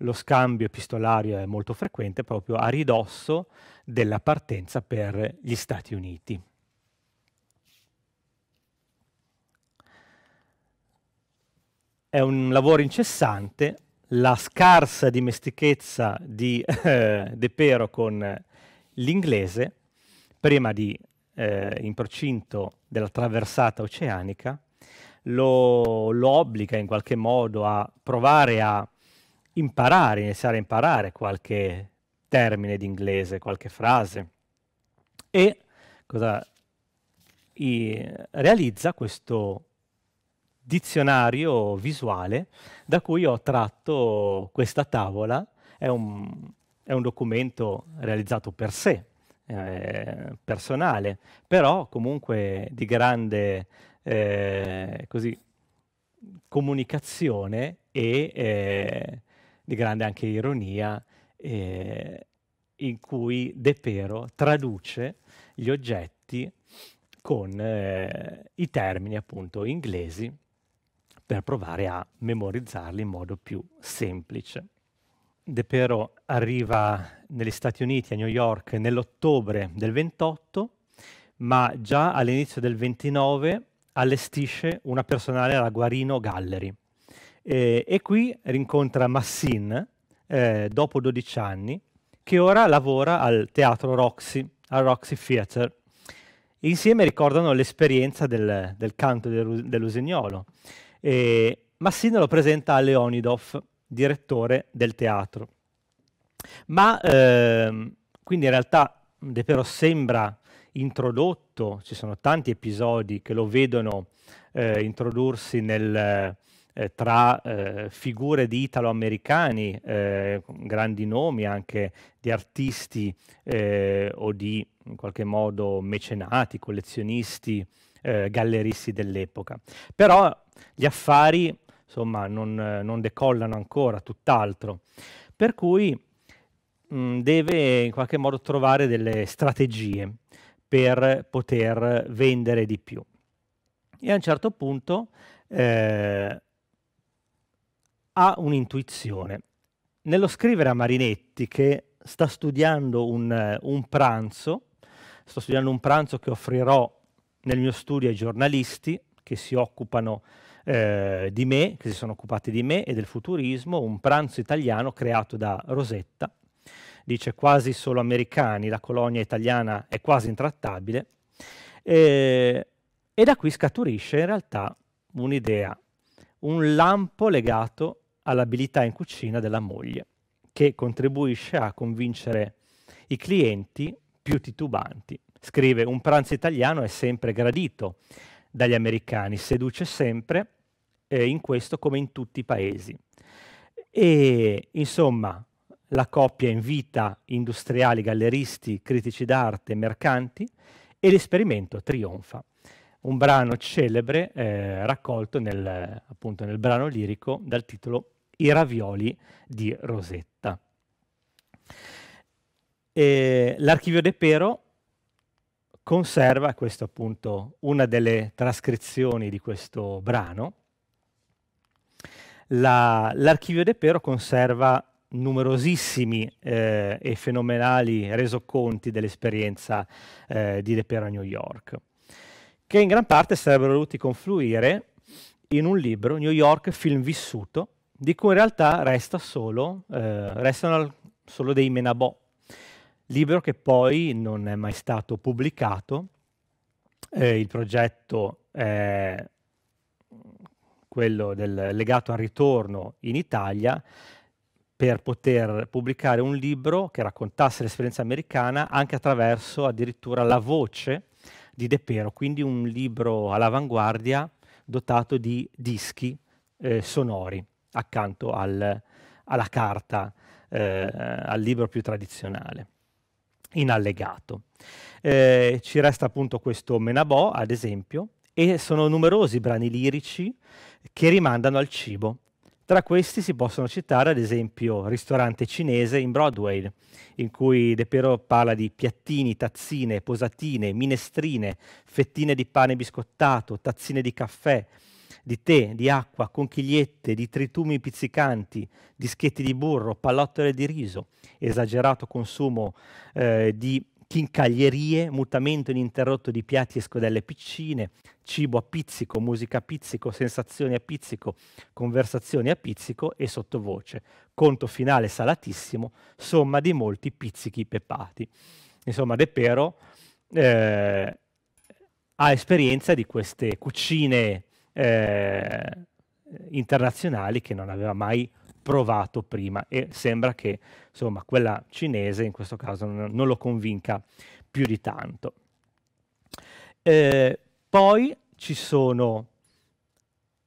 Lo scambio epistolario è molto frequente proprio a ridosso della partenza per gli Stati Uniti. è un lavoro incessante, la scarsa dimestichezza di eh, De Pero con l'inglese, prima di eh, in procinto della traversata oceanica, lo, lo, obbliga in qualche modo a provare a imparare, iniziare a imparare qualche termine d'inglese, qualche frase. E cosa, i, realizza questo dizionario visuale da cui ho tratto questa tavola. È un, è un documento realizzato per sé, eh, personale, però comunque di grande eh, così, comunicazione e eh, di grande anche ironia eh, in cui De Pero traduce gli oggetti con eh, i termini appunto inglesi per provare a memorizzarli in modo più semplice. De Pero arriva negli Stati Uniti, a New York, nell'ottobre del 28, ma già all'inizio del 29 allestisce una personale alla Guarino Gallery. Eh, e qui rincontra Massin, eh, dopo 12 anni, che ora lavora al teatro Roxy, al Roxy Theatre. Insieme ricordano l'esperienza del, del canto dell'usignolo. E Massina lo presenta a Leonidov, direttore del teatro. Ma ehm, quindi in realtà De Pero sembra introdotto, ci sono tanti episodi che lo vedono eh, introdursi nel, eh, tra eh, figure di italo-americani, eh, grandi nomi anche di artisti eh, o di in qualche modo mecenati, collezionisti eh, galleristi dell'epoca. Però gli affari insomma, non, non decollano ancora, tutt'altro. Per cui mh, mm, deve in qualche modo trovare delle strategie per poter vendere di più. E a un certo punto eh, ha un'intuizione. Nello scrivere a Marinetti che sta studiando un, un pranzo, sto studiando un pranzo che offrirò nel mio studio ai giornalisti che si occupano eh, di me, che si sono occupati di me e del futurismo, un pranzo italiano creato da Rosetta. Dice quasi solo americani, la colonia italiana è quasi intrattabile. Eh, e da qui scaturisce in realtà un'idea, un lampo legato all'abilità in cucina della moglie, che contribuisce a convincere i clienti più titubanti scrive un pranzo italiano è sempre gradito dagli americani, seduce sempre eh, in questo come in tutti i paesi. E insomma la coppia invita industriali, galleristi, critici d'arte, mercanti e l'esperimento trionfa. Un brano celebre eh, raccolto nel, appunto nel brano lirico dal titolo I ravioli di Rosetta. l'archivio De Pero conserva, questa appunto una delle trascrizioni di questo brano, l'archivio La, De Pero conserva numerosissimi eh, e fenomenali resoconti dell'esperienza eh, di De Pero a New York, che in gran parte sarebbero dovuti confluire in un libro, New York Film Vissuto, di cui in realtà resta solo, eh, restano solo dei menabò, libro che poi non è mai stato pubblicato. Eh, il progetto è mm, quello del, legato al ritorno in Italia per poter pubblicare un libro che raccontasse l'esperienza americana anche attraverso addirittura la voce di De Pero, quindi un libro all'avanguardia dotato di dischi eh, sonori accanto al, alla carta, eh, al libro più tradizionale in allegato. Eh, ci resta appunto questo Menabò, ad esempio, e sono numerosi brani lirici che rimandano al cibo. Tra questi si possono citare ad esempio Ristorante cinese in Broadway, in cui De Pero parla di piattini, tazzine, posatine, minestrine, fettine di pane biscottato, tazzine di caffè, di tè, di acqua, conchigliette, di tritumi pizzicanti, dischetti di burro, pallottole di riso, esagerato consumo eh, di chincaglierie, mutamento ininterrotto di piatti e scodelle piccine, cibo a pizzico, musica a pizzico, sensazioni a pizzico, conversazioni a pizzico e sottovoce, conto finale salatissimo, somma di molti pizzichi pepati. Insomma, De Pero eh, ha esperienza di queste cucine eh, internazionali che non aveva mai provato prima e sembra che insomma, quella cinese in questo caso non, non lo convinca più di tanto. Eh, poi ci sono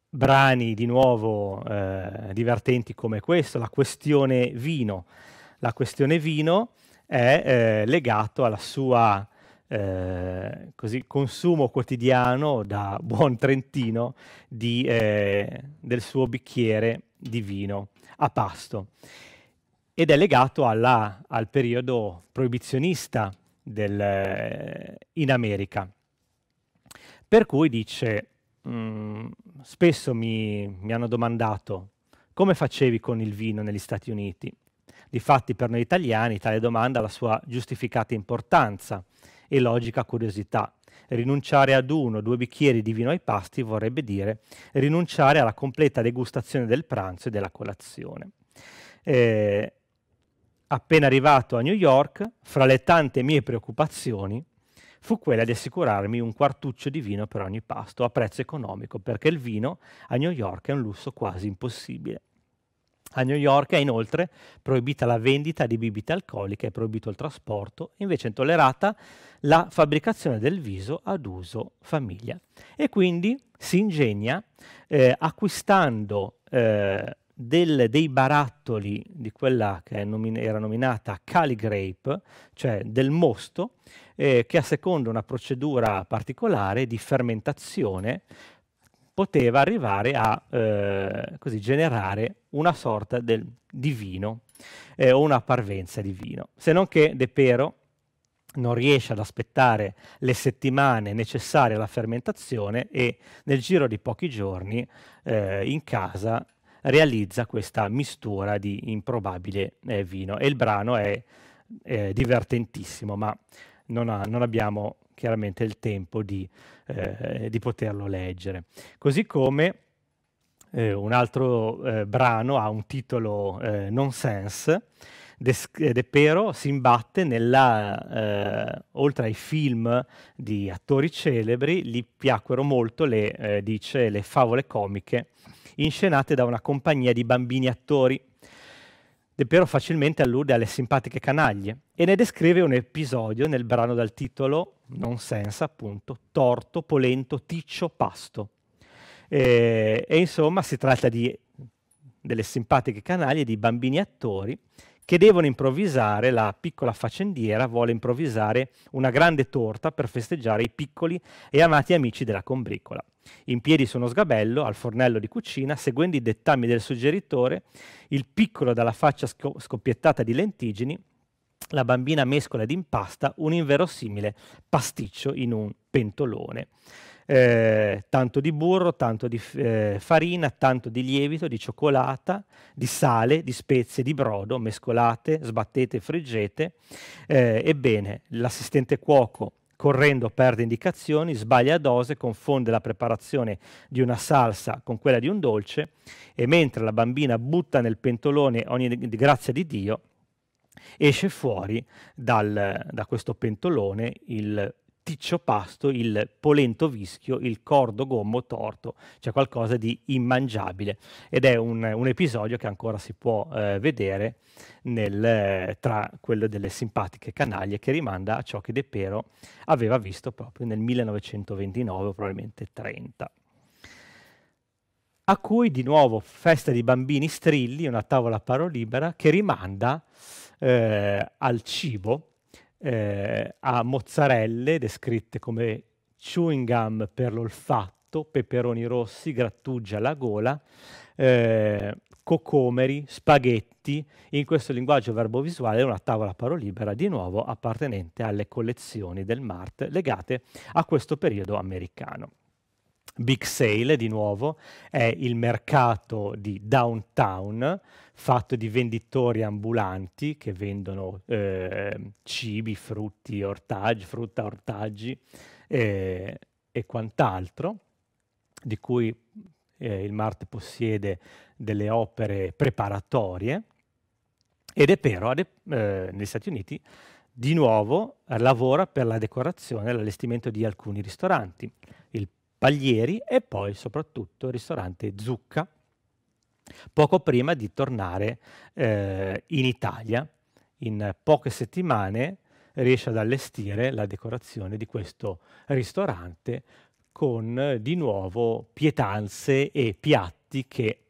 brani di nuovo eh, divertenti come questo, la questione vino. La questione vino è eh, legato alla sua eh, così, consumo quotidiano da buon trentino di, eh, del suo bicchiere di vino a pasto ed è legato alla, al periodo proibizionista del, eh, in America. Per cui dice, mh, mm, spesso mi, mi hanno domandato come facevi con il vino negli Stati Uniti. Difatti per noi italiani tale domanda ha la sua giustificata importanza, e logica curiosità. Rinunciare ad uno o due bicchieri di vino ai pasti vorrebbe dire rinunciare alla completa degustazione del pranzo e della colazione. Eh, appena arrivato a New York, fra le tante mie preoccupazioni, fu quella di assicurarmi un quartuccio di vino per ogni pasto a prezzo economico, perché il vino a New York è un lusso quasi impossibile. A New York è inoltre proibita la vendita di bibite alcoliche, è proibito il trasporto, invece è tollerata la fabbricazione del viso ad uso famiglia. E quindi si ingegna eh, acquistando eh, del, dei barattoli di quella che nomin era nominata Cali Grape, cioè del mosto, eh, che a seconda una procedura particolare di fermentazione poteva arrivare a eh, così, generare una sorta del, di vino eh, o una parvenza di vino. Se non che De Pero non riesce ad aspettare le settimane necessarie alla fermentazione e nel giro di pochi giorni eh, in casa realizza questa mistura di improbabile eh, vino e il brano è divertentissimo ma non, ha, non abbiamo chiaramente il tempo di, eh, di poterlo leggere. Così come eh, un altro eh, brano ha un titolo eh, nonsense, De, De Pero si imbatte nella, eh, oltre ai film di attori celebri, gli piacquero molto le, eh, dice, le favole comiche inscenate da una compagnia di bambini attori però facilmente allude alle simpatiche canaglie e ne descrive un episodio nel brano dal titolo Non senza, appunto, Torto, Polento, Ticcio, Pasto. E, e insomma si tratta di, delle simpatiche canaglie di bambini attori che devono improvvisare, la piccola faccendiera vuole improvvisare una grande torta per festeggiare i piccoli e amati amici della combricola. In piedi su uno sgabello, al fornello di cucina, seguendo i dettami del suggeritore, il piccolo dalla faccia scoppiettata di lentigini, la bambina mescola ed impasta un inverosimile pasticcio in un pentolone. Eh, tanto di burro, tanto di eh, farina, tanto di lievito, di cioccolata, di sale, di spezie, di brodo, mescolate, sbattete, friggete. Eh, ebbene, l'assistente cuoco correndo perde indicazioni, sbaglia dose, confonde la preparazione di una salsa con quella di un dolce e mentre la bambina butta nel pentolone ogni grazia di Dio, esce fuori dal, da questo pentolone il pasticcio pasto, il polento vischio, il cordo gommo torto, cioè qualcosa di immangiabile. Ed è un, un episodio che ancora si può eh, vedere nel, eh, tra quello delle simpatiche canaglie che rimanda a ciò che De Pero aveva visto proprio nel 1929 o probabilmente 30 a cui di nuovo festa di bambini strilli, una tavola a paro libera che rimanda eh, al cibo eh, a mozzarelle descritte come chewing gum per l'olfatto, peperoni rossi, grattugia alla gola, eh, cocomeri, spaghetti, in questo linguaggio verbo visuale una tavola parolibera di nuovo appartenente alle collezioni del Mart legate a questo periodo americano. Big Sale, di nuovo, è il mercato di downtown fatto di venditori ambulanti che vendono eh, cibi, frutti, ortaggi, frutta, ortaggi eh, e quant'altro, di cui eh, il Marte possiede delle opere preparatorie. Ed è Epero eh, negli Stati Uniti di nuovo lavora per la decorazione e l'allestimento di alcuni ristoranti, il Paglieri e poi soprattutto il ristorante Zucca poco prima di tornare eh, in Italia. In poche settimane riesce ad allestire la decorazione di questo ristorante con eh, di nuovo pietanze e piatti che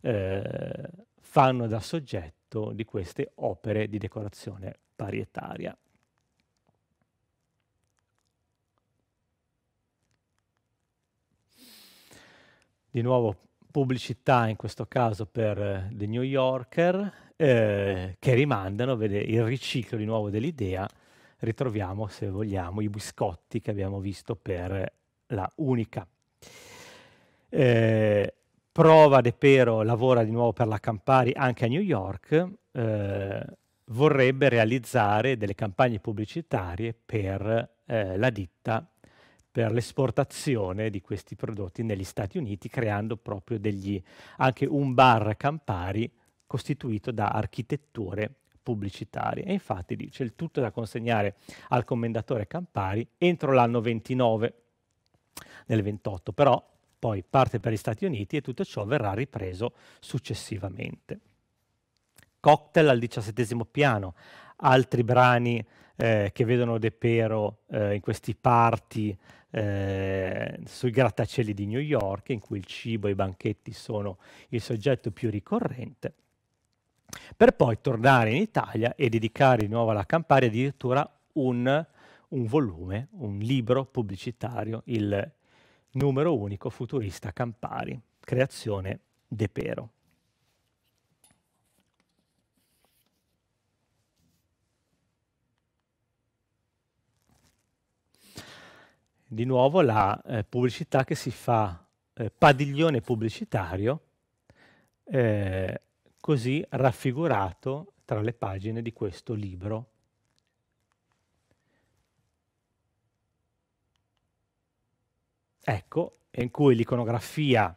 eh, fanno da soggetto di queste opere di decorazione parietaria. Di nuovo pubblicità, in questo caso per eh, The New Yorker, eh, che rimandano vede, il riciclo di nuovo dell'idea. Ritroviamo, se vogliamo, i biscotti che abbiamo visto per la Unica. Eh, Prova De Pero lavora di nuovo per la Campari anche a New York, eh, vorrebbe realizzare delle campagne pubblicitarie per eh, la ditta per l'esportazione di questi prodotti negli Stati Uniti, creando proprio degli, anche un bar Campari costituito da architetture pubblicitarie. E infatti dice il tutto da consegnare al commendatore Campari entro l'anno 29, nel 28, però poi parte per gli Stati Uniti e tutto ciò verrà ripreso successivamente. Cocktail al diciassettesimo piano, altri brani eh, che vedono De Pero eh, in questi parti eh, sui grattacieli di New York, in cui il cibo e i banchetti sono il soggetto più ricorrente, per poi tornare in Italia e dedicare di nuovo alla Campania addirittura un, un volume, un libro pubblicitario, il numero unico futurista Campari, creazione De Pero. di nuovo la eh, pubblicità che si fa eh, padiglione pubblicitario eh, così raffigurato tra le pagine di questo libro. Ecco, in cui l'iconografia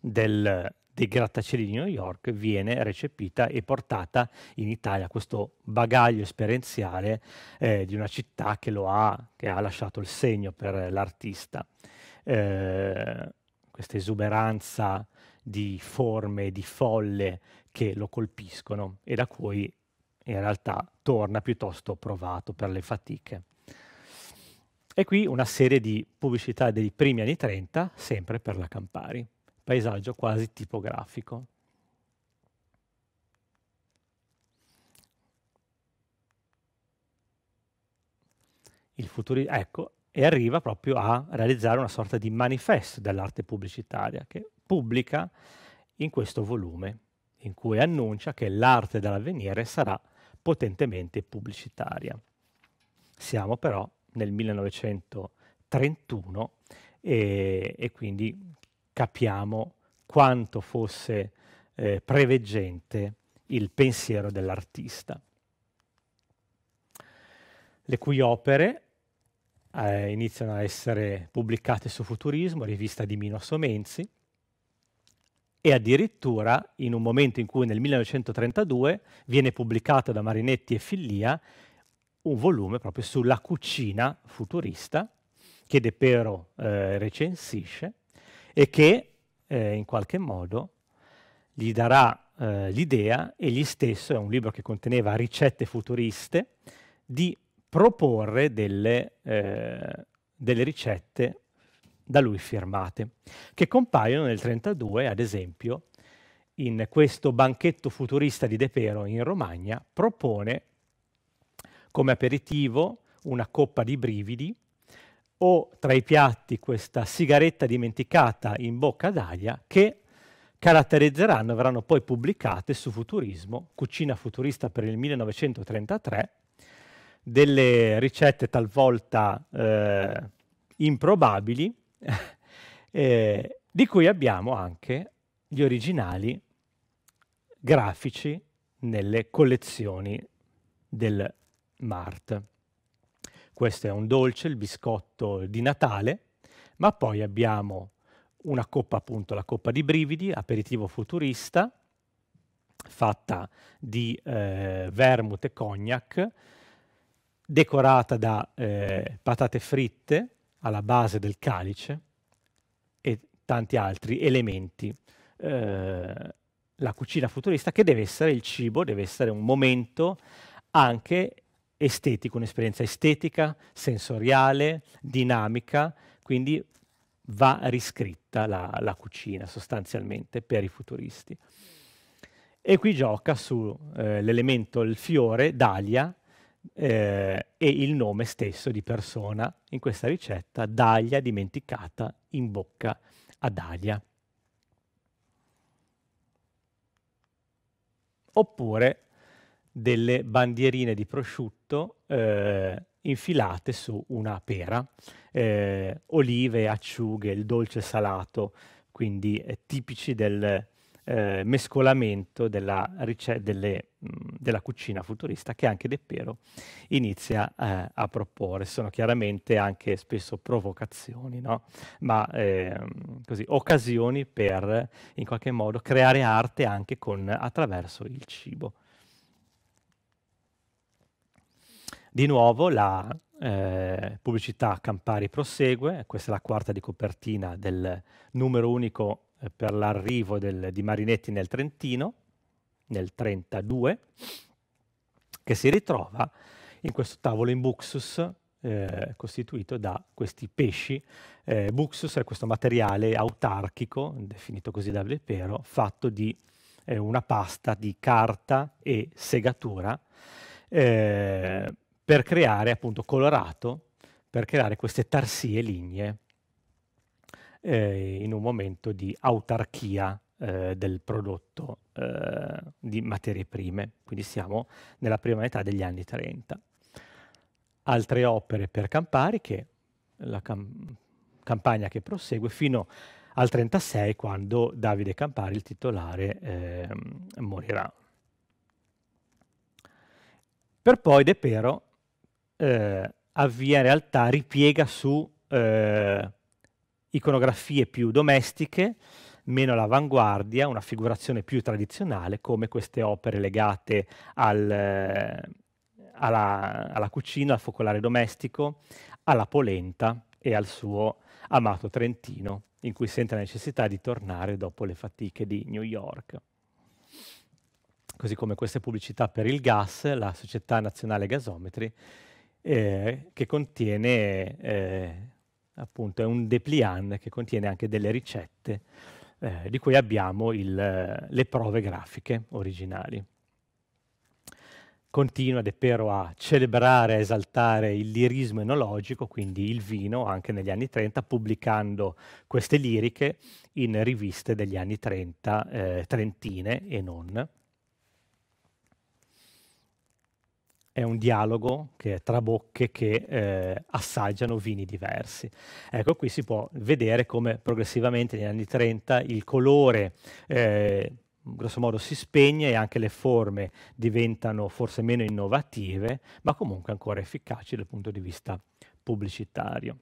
del, dei grattacieli di New York viene recepita e portata in Italia, questo bagaglio esperienziale eh, di una città che, lo ha, che ha lasciato il segno per l'artista. Eh, questa esuberanza di forme, di folle che lo colpiscono e da cui in realtà torna piuttosto provato per le fatiche. E qui una serie di pubblicità dei primi anni 30, sempre per la Campari paesaggio quasi tipografico. Il futuri- ecco, e arriva proprio a realizzare una sorta di manifesto dell'arte pubblicitaria che pubblica in questo volume in cui annuncia che l'arte dell'avvenire sarà potentemente pubblicitaria. Siamo però nel 1931 e, e quindi capiamo quanto fosse eh, preveggente il pensiero dell'artista, le cui opere eh, iniziano a essere pubblicate su Futurismo, rivista di Mino Somenzi, e addirittura in un momento in cui nel 1932 viene pubblicato da Marinetti e Fillia un volume proprio sulla cucina futurista che De Pero eh, recensisce e che eh, in qualche modo gli darà eh, l'idea, egli stesso, è un libro che conteneva ricette futuriste, di proporre delle, eh, delle ricette da lui firmate, che compaiono nel 1932, ad esempio, in questo banchetto futurista di De Pero in Romagna, propone come aperitivo una coppa di brividi ho tra i piatti questa sigaretta dimenticata in bocca ad che caratterizzeranno e verranno poi pubblicate su Futurismo, Cucina Futurista per il 1933, delle ricette talvolta eh, improbabili, eh, di cui abbiamo anche gli originali grafici nelle collezioni del MART. Questo è un dolce, il biscotto di Natale, ma poi abbiamo una coppa appunto, la coppa di brividi, aperitivo futurista, fatta di eh, vermouth e cognac, decorata da eh, patate fritte alla base del calice e tanti altri elementi. Eh, la cucina futurista che deve essere il cibo, deve essere un momento anche estetico, un'esperienza estetica, sensoriale, dinamica, quindi va riscritta la, la cucina sostanzialmente per i futuristi. E qui gioca sull'elemento, eh, il fiore, Dalia, eh, e il nome stesso di persona in questa ricetta, Dalia dimenticata in bocca a Dalia. Oppure delle bandierine di prosciutto tutto eh, infilate su una pera, eh, olive, acciughe, il dolce salato, quindi eh, tipici del eh, mescolamento della, delle, mh, della, cucina futurista che anche De Pero inizia eh, a proporre. Sono chiaramente anche spesso provocazioni, no? ma ehm, così, occasioni per in qualche modo creare arte anche con, attraverso il cibo. Di nuovo la eh, pubblicità Campari prosegue, questa è la quarta di copertina del numero unico eh, per l'arrivo del, di Marinetti nel Trentino, nel 32, che si ritrova in questo tavolo in Buxus eh, costituito da questi pesci. Eh, buxus è questo materiale autarchico, definito così da Blepero, fatto di eh, una pasta di carta e segatura. Eh, per creare appunto colorato, per creare queste tarsie lignee eh, in un momento di autarchia eh, del prodotto eh, di materie prime, quindi siamo nella prima metà degli anni 30. Altre opere per Campari, che la cam campagna che prosegue fino al 36 quando Davide Campari, il titolare, ehm, morirà. Per poi De Pero eh, avvia in realtà ripiega su eh, iconografie più domestiche, meno all'avanguardia, una figurazione più tradizionale, come queste opere legate al, eh, alla, alla, cucina, al focolare domestico, alla polenta e al suo amato Trentino, in cui sente la necessità di tornare dopo le fatiche di New York. Così come queste pubblicità per il gas, la Società Nazionale Gasometri eh, che contiene, eh, appunto, è un depliant che contiene anche delle ricette eh, di cui abbiamo il, le prove grafiche originali. Continua De Pero a celebrare, a esaltare il lirismo enologico, quindi il vino, anche negli anni 30, pubblicando queste liriche in riviste degli anni 30, eh, trentine e non. è un dialogo che è tra bocche che eh, assaggiano vini diversi. Ecco, qui si può vedere come progressivamente negli anni 30 il colore eh, grosso modo si spegne e anche le forme diventano forse meno innovative, ma comunque ancora efficaci dal punto di vista pubblicitario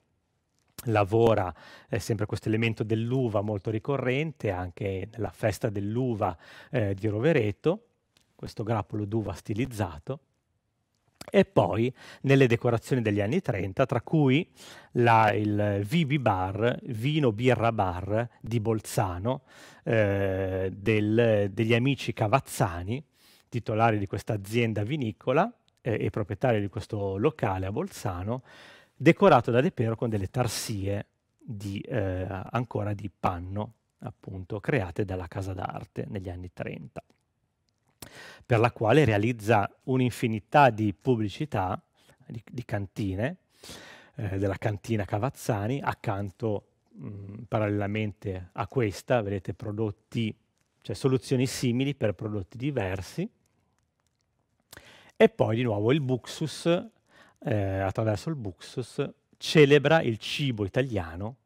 lavora eh, sempre questo elemento dell'uva molto ricorrente anche nella festa dell'uva eh, di Rovereto, questo grappolo d'uva stilizzato e poi nelle decorazioni degli anni 30, tra cui la, il VB Bar, Vino Birra Bar di Bolzano, eh, del, degli amici Cavazzani, titolari di questa azienda vinicola eh, e proprietario di questo locale a Bolzano, decorato da De Pero con delle tarsie di, eh, ancora di panno, appunto, create dalla Casa d'Arte negli anni 30 per la quale realizza un'infinità di pubblicità, di, di cantine, eh, della cantina Cavazzani, accanto mh, mm, parallelamente a questa, vedete prodotti, cioè soluzioni simili per prodotti diversi, e poi di nuovo il Buxus, eh, attraverso il Buxus, celebra il cibo italiano,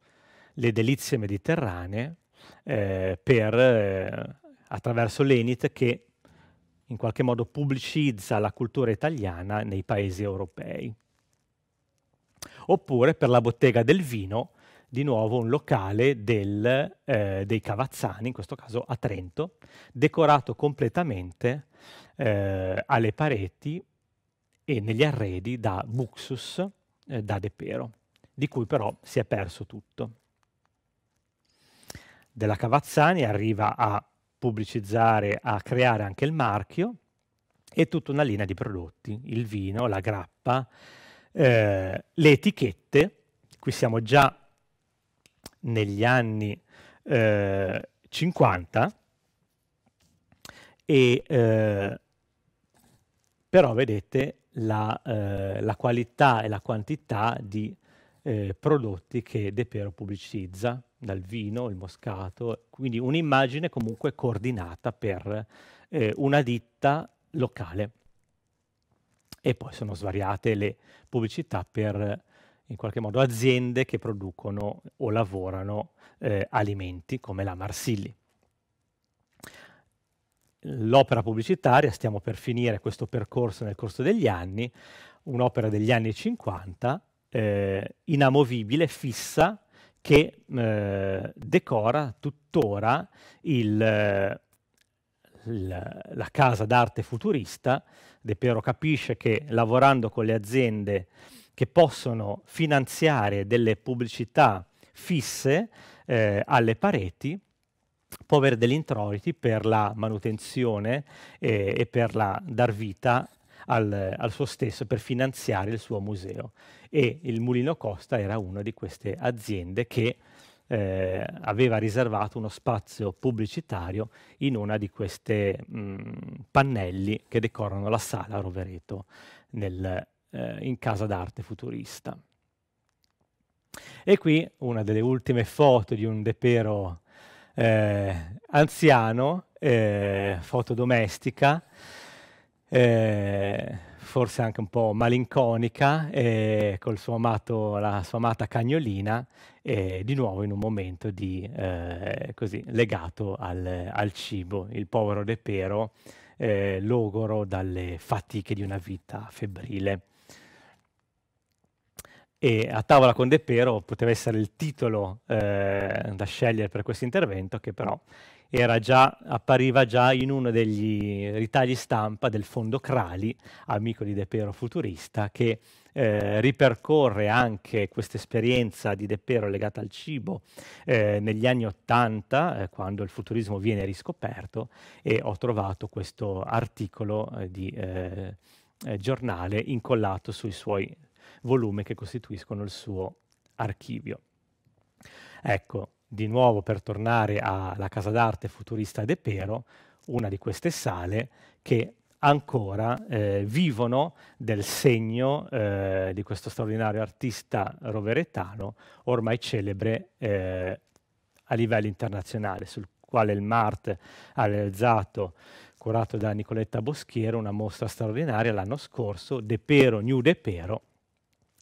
le delizie mediterranee, eh, per, eh, attraverso l'Enit che in qualche modo pubblicizza la cultura italiana nei paesi europei. Oppure per la bottega del vino, di nuovo un locale del, eh, dei Cavazzani, in questo caso a Trento, decorato completamente eh, alle pareti e negli arredi da Buxus, eh, da De Pero, di cui però si è perso tutto. Della Cavazzani arriva a pubblicizzare, a creare anche il marchio e tutta una linea di prodotti, il vino, la grappa, eh, le etichette, qui siamo già negli anni eh, 50 e eh, però vedete la, eh, la, qualità e la quantità di eh, prodotti che De Pero pubblicizza, dal vino, il moscato, quindi un'immagine comunque coordinata per eh, una ditta locale. E poi sono svariate le pubblicità per in qualche modo aziende che producono o lavorano eh, alimenti come la Marsilli. L'opera pubblicitaria, stiamo per finire questo percorso nel corso degli anni, un'opera degli anni 50 eh, inamovibile, fissa, che eh, decora tuttora il, il, eh, la casa d'arte futurista. De Piero capisce che lavorando con le aziende che possono finanziare delle pubblicità fisse eh, alle pareti, può avere degli introiti per la manutenzione e, eh, e per la dar vita al, al suo stesso per finanziare il suo museo. E il Mulino Costa era una di queste aziende che eh, aveva riservato uno spazio pubblicitario in una di queste mh, pannelli che decorano la sala Rovereto nel, eh, in casa d'arte futurista. E qui una delle ultime foto di un depero eh, anziano, eh, foto domestica, eh, forse anche un po' malinconica, eh, col suo amato, la sua amata cagnolina, eh, di nuovo in un momento di, eh, così, legato al, al, cibo, il povero depero, Pero, eh, logoro dalle fatiche di una vita febbrile e a tavola con De Pero poteva essere il titolo eh, da scegliere per questo intervento che però già, appariva già in uno degli ritagli stampa del fondo Crali, amico di De Pero futurista, che eh, ripercorre anche questa esperienza di De Pero legata al cibo eh, negli anni Ottanta, eh, quando il futurismo viene riscoperto, e ho trovato questo articolo eh, di eh, giornale incollato sui suoi volume che costituiscono il suo archivio. Ecco, di nuovo per tornare alla casa d'arte futurista De Pero, una di queste sale che ancora eh, vivono del segno eh, di questo straordinario artista roveretano, ormai celebre eh, a livello internazionale, sul quale il MART ha realizzato, curato da Nicoletta Boschiero, una mostra straordinaria l'anno scorso, De Pero, New De Pero,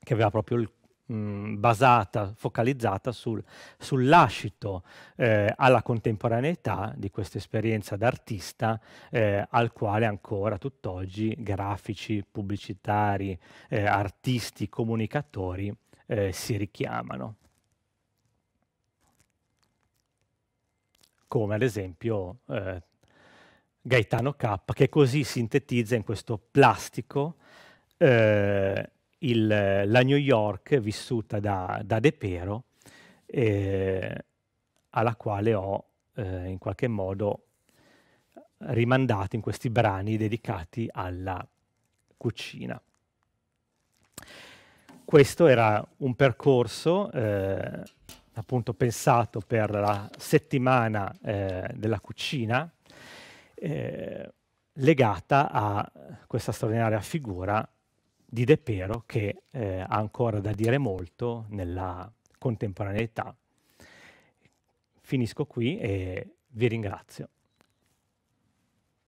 che aveva proprio il mm, basata, focalizzata sul, sull'ascito eh, alla contemporaneità di questa esperienza d'artista eh, al quale ancora tutt'oggi grafici, pubblicitari, eh, artisti, comunicatori eh, si richiamano. Come ad esempio eh, Gaetano K, che così sintetizza in questo plastico eh, il, la New York vissuta da, da De Pero, eh, alla quale ho eh, in qualche modo rimandato in questi brani dedicati alla cucina. Questo era un percorso eh, appunto pensato per la settimana eh, della cucina eh, legata a questa straordinaria figura di De Pero che eh, ha ancora da dire molto nella contemporaneità. Finisco qui e vi ringrazio.